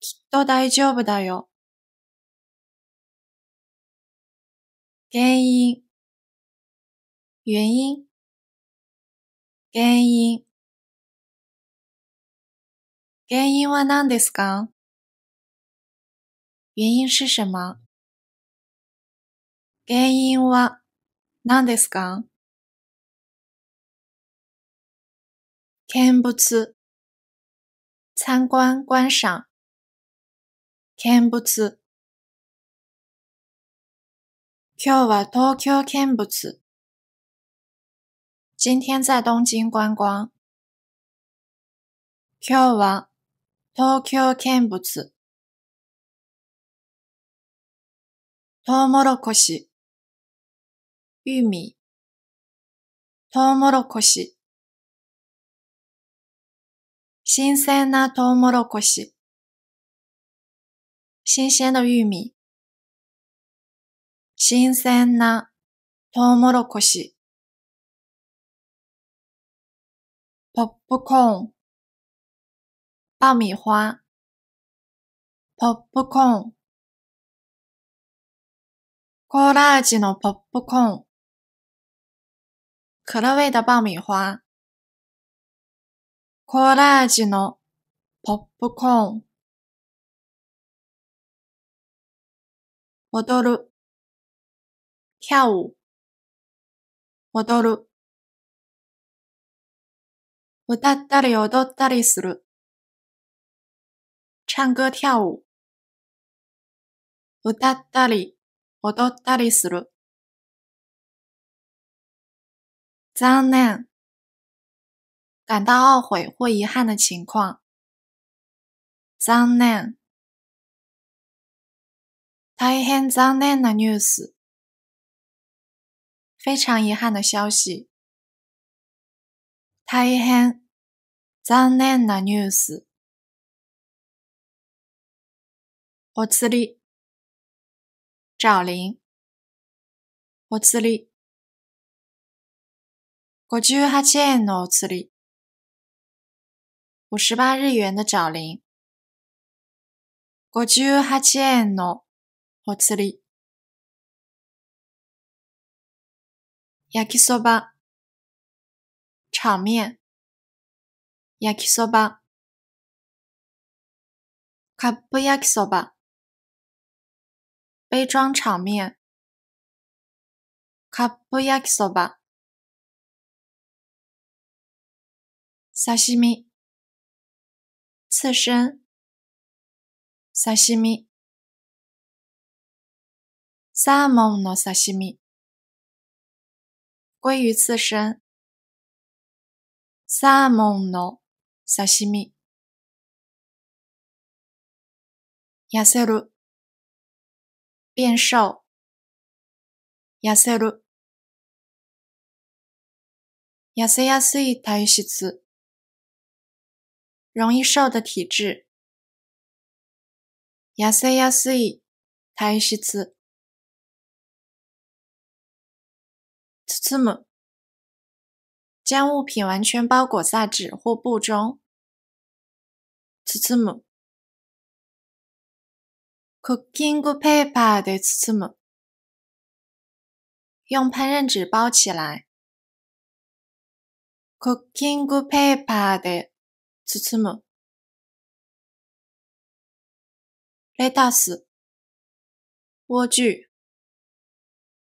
きっと大丈夫だよ。原因、原因、原因。原因は何ですか原因是什么原因は何ですか見物、参观、观赏見物。今日は東京見物。今天在东京观光。今日は東京見物。トウモロコシ、米、トウモロコシ。新鮮なトウモロコシ。新鮮な米、新鮮なトウモロコシ。ポップコーン。爆米花。ポップコーン。コーラ味のポップコーン。可乐味的爆米花。コーラ味のポップコーン。踊る。跳舞。踊る。歌ったり踊ったりする。唱歌跳舞。歌ったり踊ったりする。残念。感到懊悔或遗憾的情况。残念。大変残念なニュース。非常遗憾的消息。大変残念なニュース。お釣り。赵林。お釣り。十八円のお釣り。十八日元的找零。十八円のお釣り。焼きそば。炒面。焼きそば。カップ焼きそば。杯装炒面、カップ焼きそば、刺身、刺身、刺身、サーモンの刺身、鲑鱼刺身、サーモンの刺身、痩せる。变瘦，やせる、痩せやすい体質、容易瘦的体质、痩せやすい体質、つむ、将物品完全包裹在纸或布中、つつむ。クッキングペーパーで包む。用烹饪紙包起来。クッキングペーパーで包む。レタス、莴苣、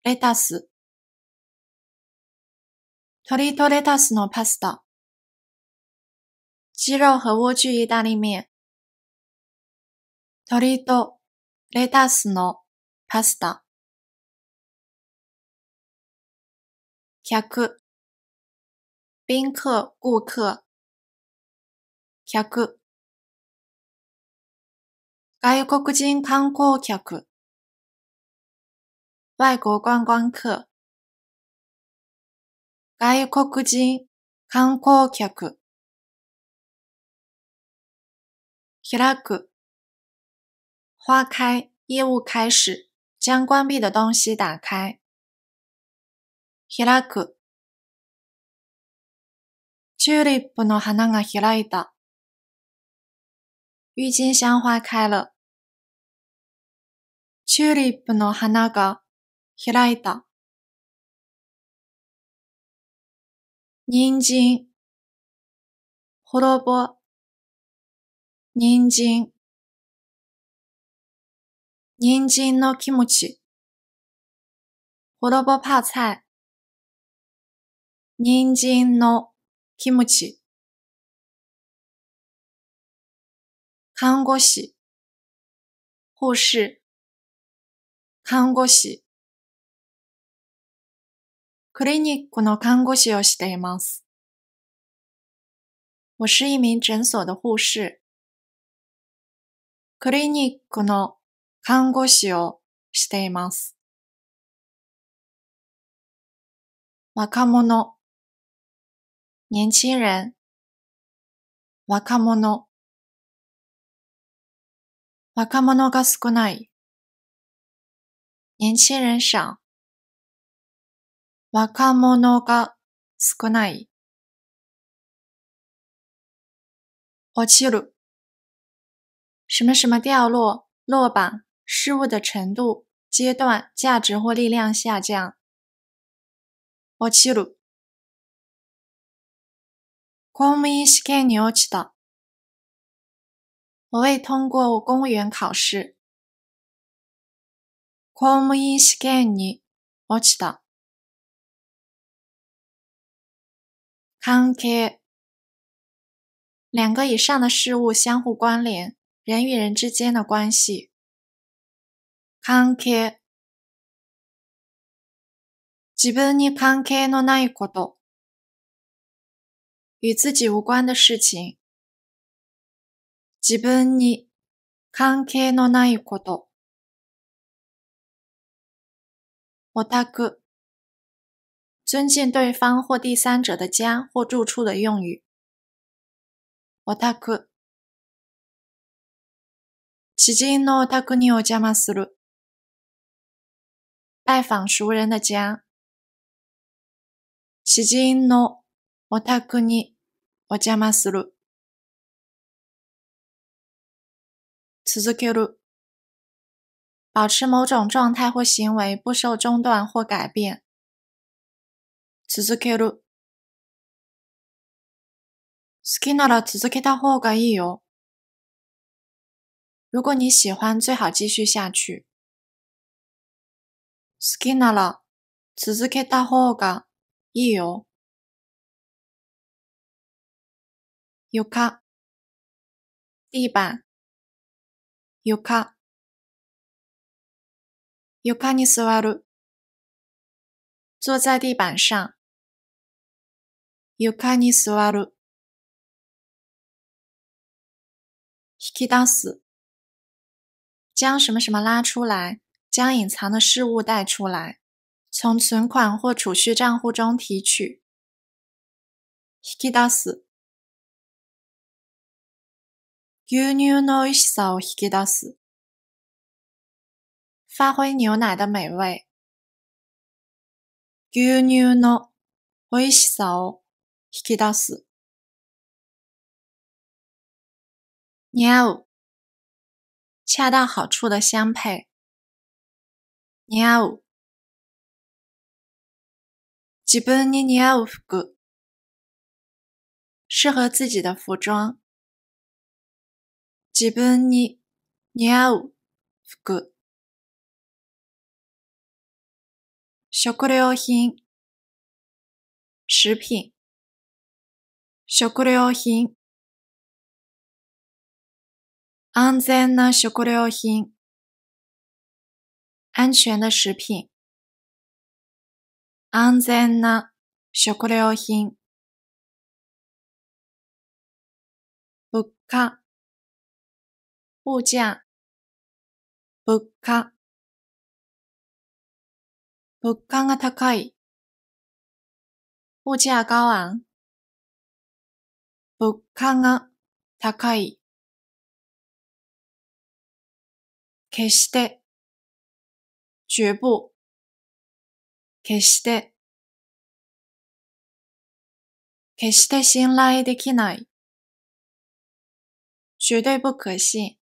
レタス。鶏とレタスのパスタ。鸡肉和莴苣意大利面。鶏とレタスのパスタ。客、賓客、顧客。客。外国人観光客。外国观光客。外国人観光客。開く。花开，业务开始，将关闭的东西打开。開く。チューリップの花が開いた。郁金香花开了。チューリップの花が開いた。人参、ほろぼ、人参。人参のキムチ、胡萝卜泡菜、人参のキムチ、看護師、護士、看護師、クリニックの看護師をしています。我是一名诊所的护士。クリニックの看護師をしています。若者、年轻人、若者、若者が少ない。年轻人少。若者が少ない。落ちる。什么什么掉落、落板。事物的程度、阶段、价值或力量下降。落ちル。公務員試験に落ちた。我未通过公务员考試。公務員試験に落ちた。関係。两个以上的事物相互关联，人与人之间的关系。関係。自分に関係のないこと。与自己无关的事情。自分に関係のないこと。オタク。尊敬对方或第三者的家或住处的用语。オタク。知人のオタクにお邪魔する。拜访熟人的家。しじのオタに訪れまする。続ける。保持某种状态或行为不受中断或改变。続ける。好きなら続けた方がいいよ。如果你喜欢，最好继续下去。好きなら続けた方がいいよ。床、地板、床、床に座る。坐在地板上。床に座る。引き出す。将什么什么拉出来。将隐藏的事物带出来，从存款或储蓄账户中提取。引き出す。牛乳の美味しさを引き出す。发挥牛奶的美味。牛乳の美味しさを引き出す。牛。恰到好处的相配。似合う。自分に似合う服。适合自己的服装。自分に似合う服。食料品。食品。食料品。安全な食料品。安全な食品。安全な食料品。物価。物价。物価。物価が高い。物价高昂。物価が高い。決して。绝不。決して、決して信頼できない。绝对不可信。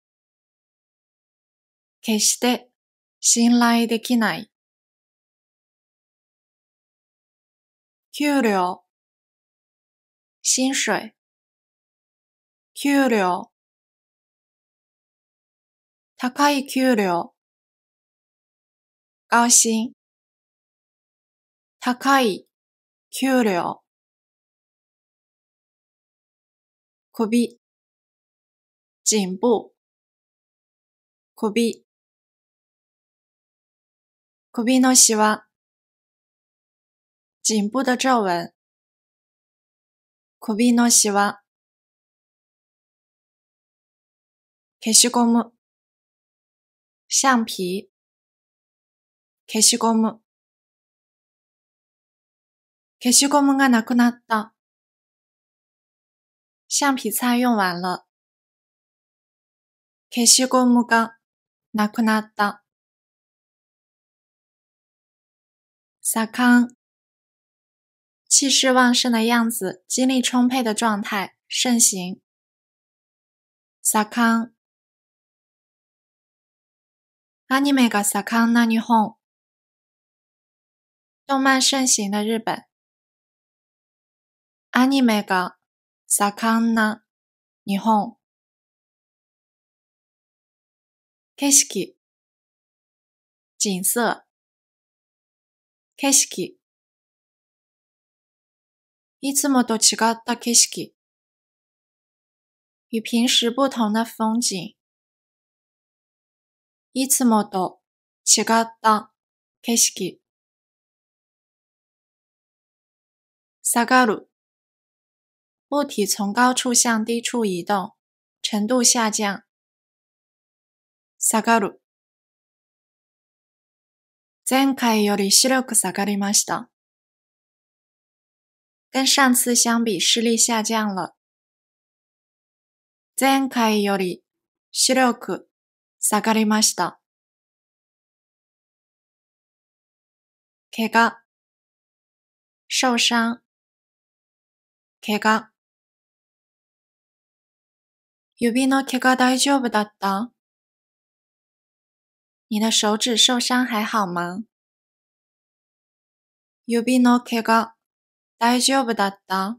決して信頼できない。給料、薪水。給料、高い給料。高薪。高い、給料。首、颈部。首。首のシワ。颈部的皱纹。首のシワ。消しゴム。橡皮。消しゴム消しゴムがなくなった。橡皮擦用完了。消しゴムがなくなった。撒康。气势旺盛的样子，精力充沛的状態、盛行。撒康。アニメが盛んな日本。动漫盛行的日本，アニメがサクナニホン景色景色いつもと違った景色，与平时不同的风景。いつもと違った景色。下がる。物体从高处向低处移动，程度下降。下がる。前回より白く下がりました。跟上次相比，视力下降了。前回より白く下がりました。怪我，受伤。怪我指の怪我大丈夫だった你的手指受伤还好吗指の怪我大丈夫だった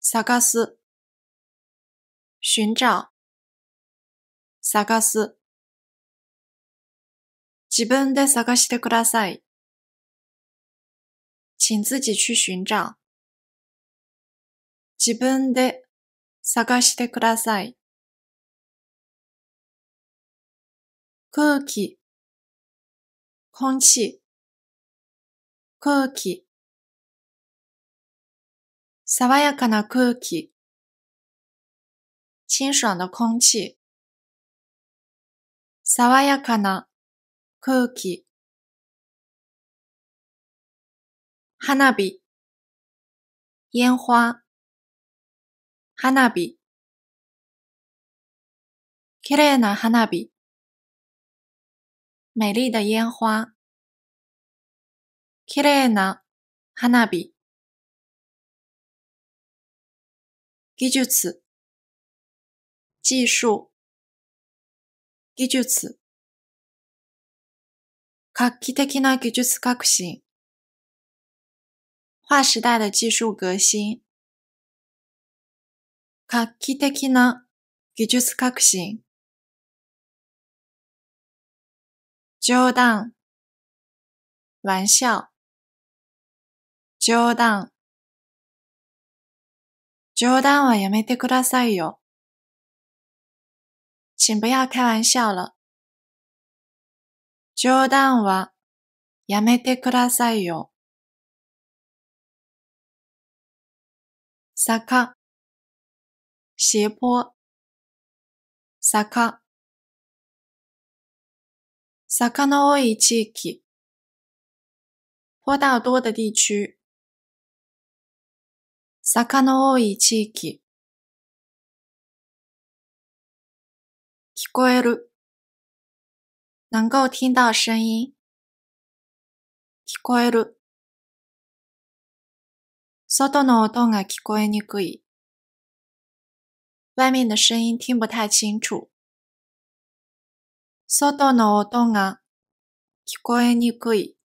探す寻找探す自分で探してください。请自己去寻找。自分で探してください。空気、空気、空気。爽やかな空気。清爽的空气。爽やかな空気。花火、烟花、花火、綺麗な花火、美丽的烟花、綺麗な花火、技術、技術、技術、画期的な技術革新、划時代的技術革新。画期的な技術革新。冗談、玩笑。冗談。冗談はやめてくださいよ。请不要开玩笑了。冗談はやめてくださいよ。坂、斜坡、坂。坂の多い地域、坡道多的地区。坂の多い地域。聞こえる。能够听到声音。聞こえる。外の音が聞こえにくい。外面の声音听不太清楚。外の音が聞こえにくい。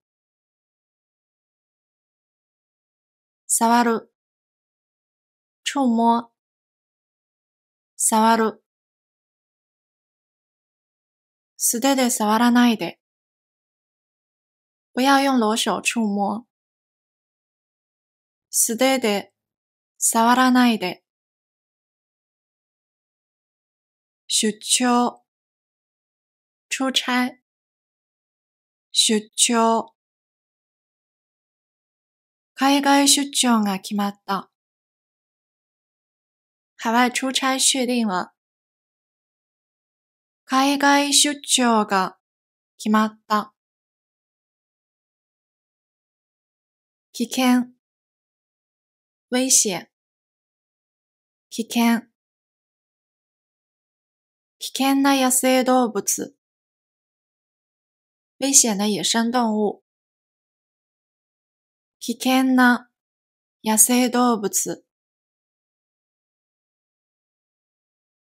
触る、触摸、触る。素手で触らないで。不要用裸手触摸。素手で、触らないで。出張、出差、出張。海外出張が決まった。海外出差确定了。海外出張が決まった。危険、危险、危険、危険な野生動物、危险な野生動物、危険な野生動物。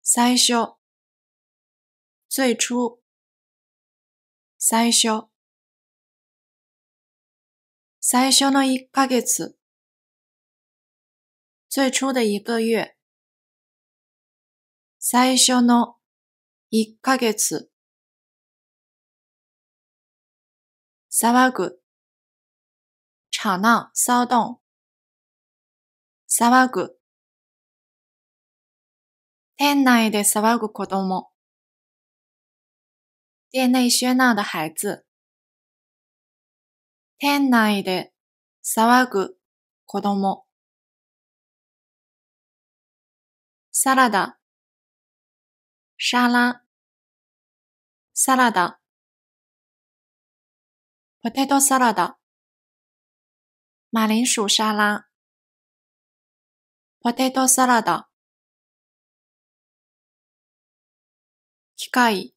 最初、最初、最初。最初の一ヶ月、最初的一个月。最初の一ヶ月。騒ぐ、吵闹、騒動。騒ぐ。店内で騒ぐ子供。店内喧闹的孩子。店内で騒ぐ子供。サラダ、沙拉、サラダ、ポテトサラダ、马铃薯沙拉、p o t ポテトサラダ、機械、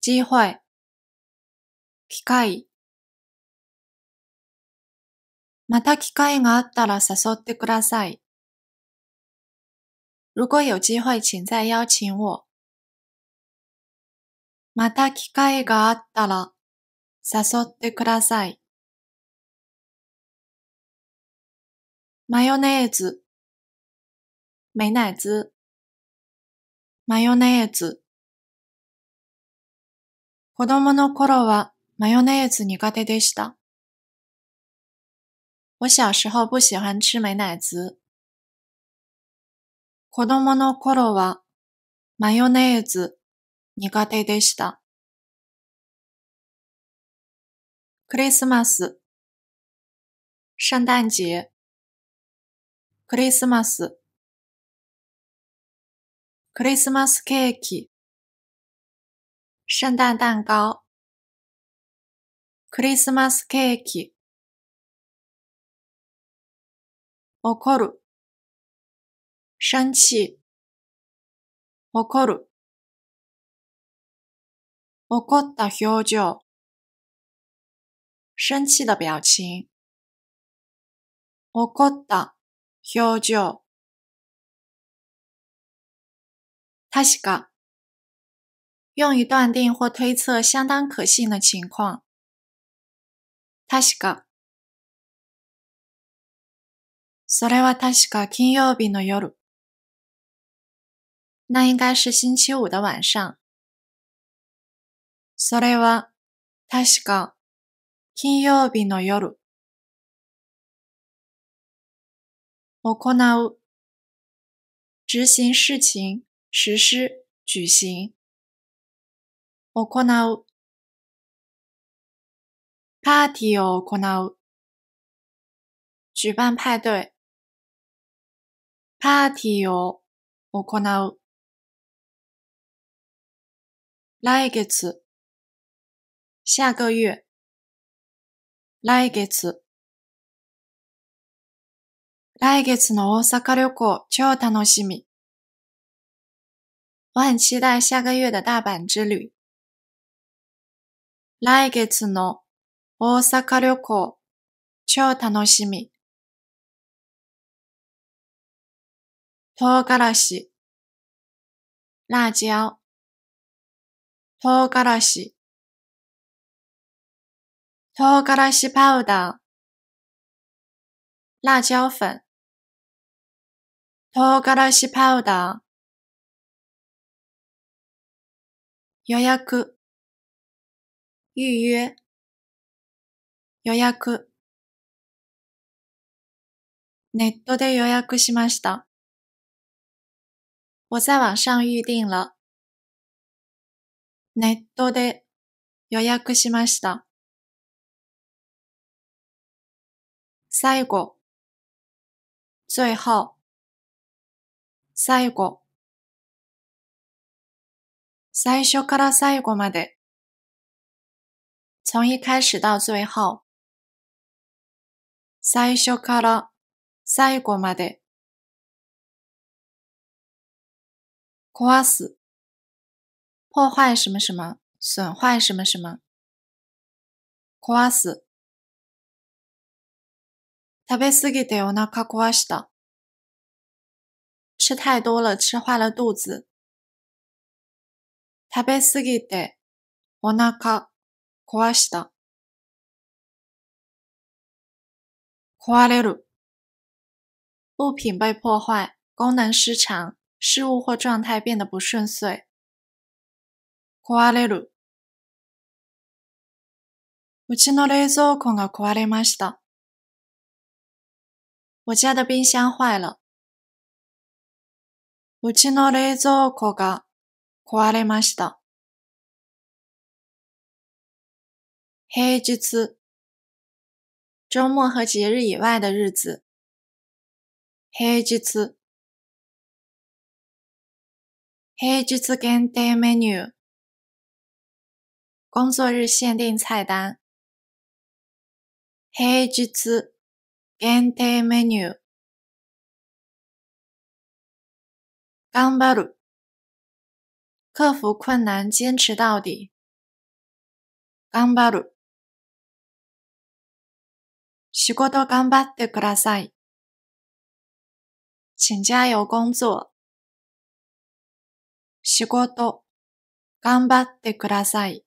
机会、機械、また機会があったら誘ってください。如果有機会请再邀请我。また機会があったら誘ってください。マヨネーズ、美奶滋。マヨネーズ。子供の頃はマヨネーズ苦手でした。我小时候不喜欢吃美奶滋。子供の頃はマヨネーズ苦手でした。クリスマス圣誕節クリスマスクリスマスケーキ聖ン蛋糕クリスマスケーキ怒る生气。怒る。怒った表情。生气的表情。怒った表情。確か。用于断定或推测相当可信的情况。確か。それは確か金曜日の夜。那应该是星期五的晚上。それは、確か、金曜日の夜。行う、执行事情、实施、举行。行う、パーティーを行う、举办派对。パーティーを行う。来月、下个月、来月。来月の大阪旅行超楽しみ。我很期待下个月的大阪之旅。来月の大阪旅行超楽しみ。唐辛子、辣椒。唐辛子唐辛子パウダー辣椒粉唐辛子パウダー予約预約予約ネットで予約しました。我在网上预定了。ネットで予約しました。最後、最後、最後。最初から最後まで。从一开始到最后。最初から最後まで。壊す。破坏什么什么，损坏什么什么。壊す。食べ過ぎてお腹壊した。吃太多了，吃坏了肚子。食べ過ぎて、おなか壊した。壊れる。物品被破坏，功能失常，事物或状态变得不顺遂。壊れる。うちの冷蔵庫が壊れました。我家的冰箱坏了。うちの冷蔵庫が壊れました。平日、周末和节日以外的日子。平日、平日限定メニュー。工作日限定菜单。平日限定メニュー。頑張る。克服困難坚持到底。頑張る。仕事頑張ってください。请加油工作。仕事頑張ってください。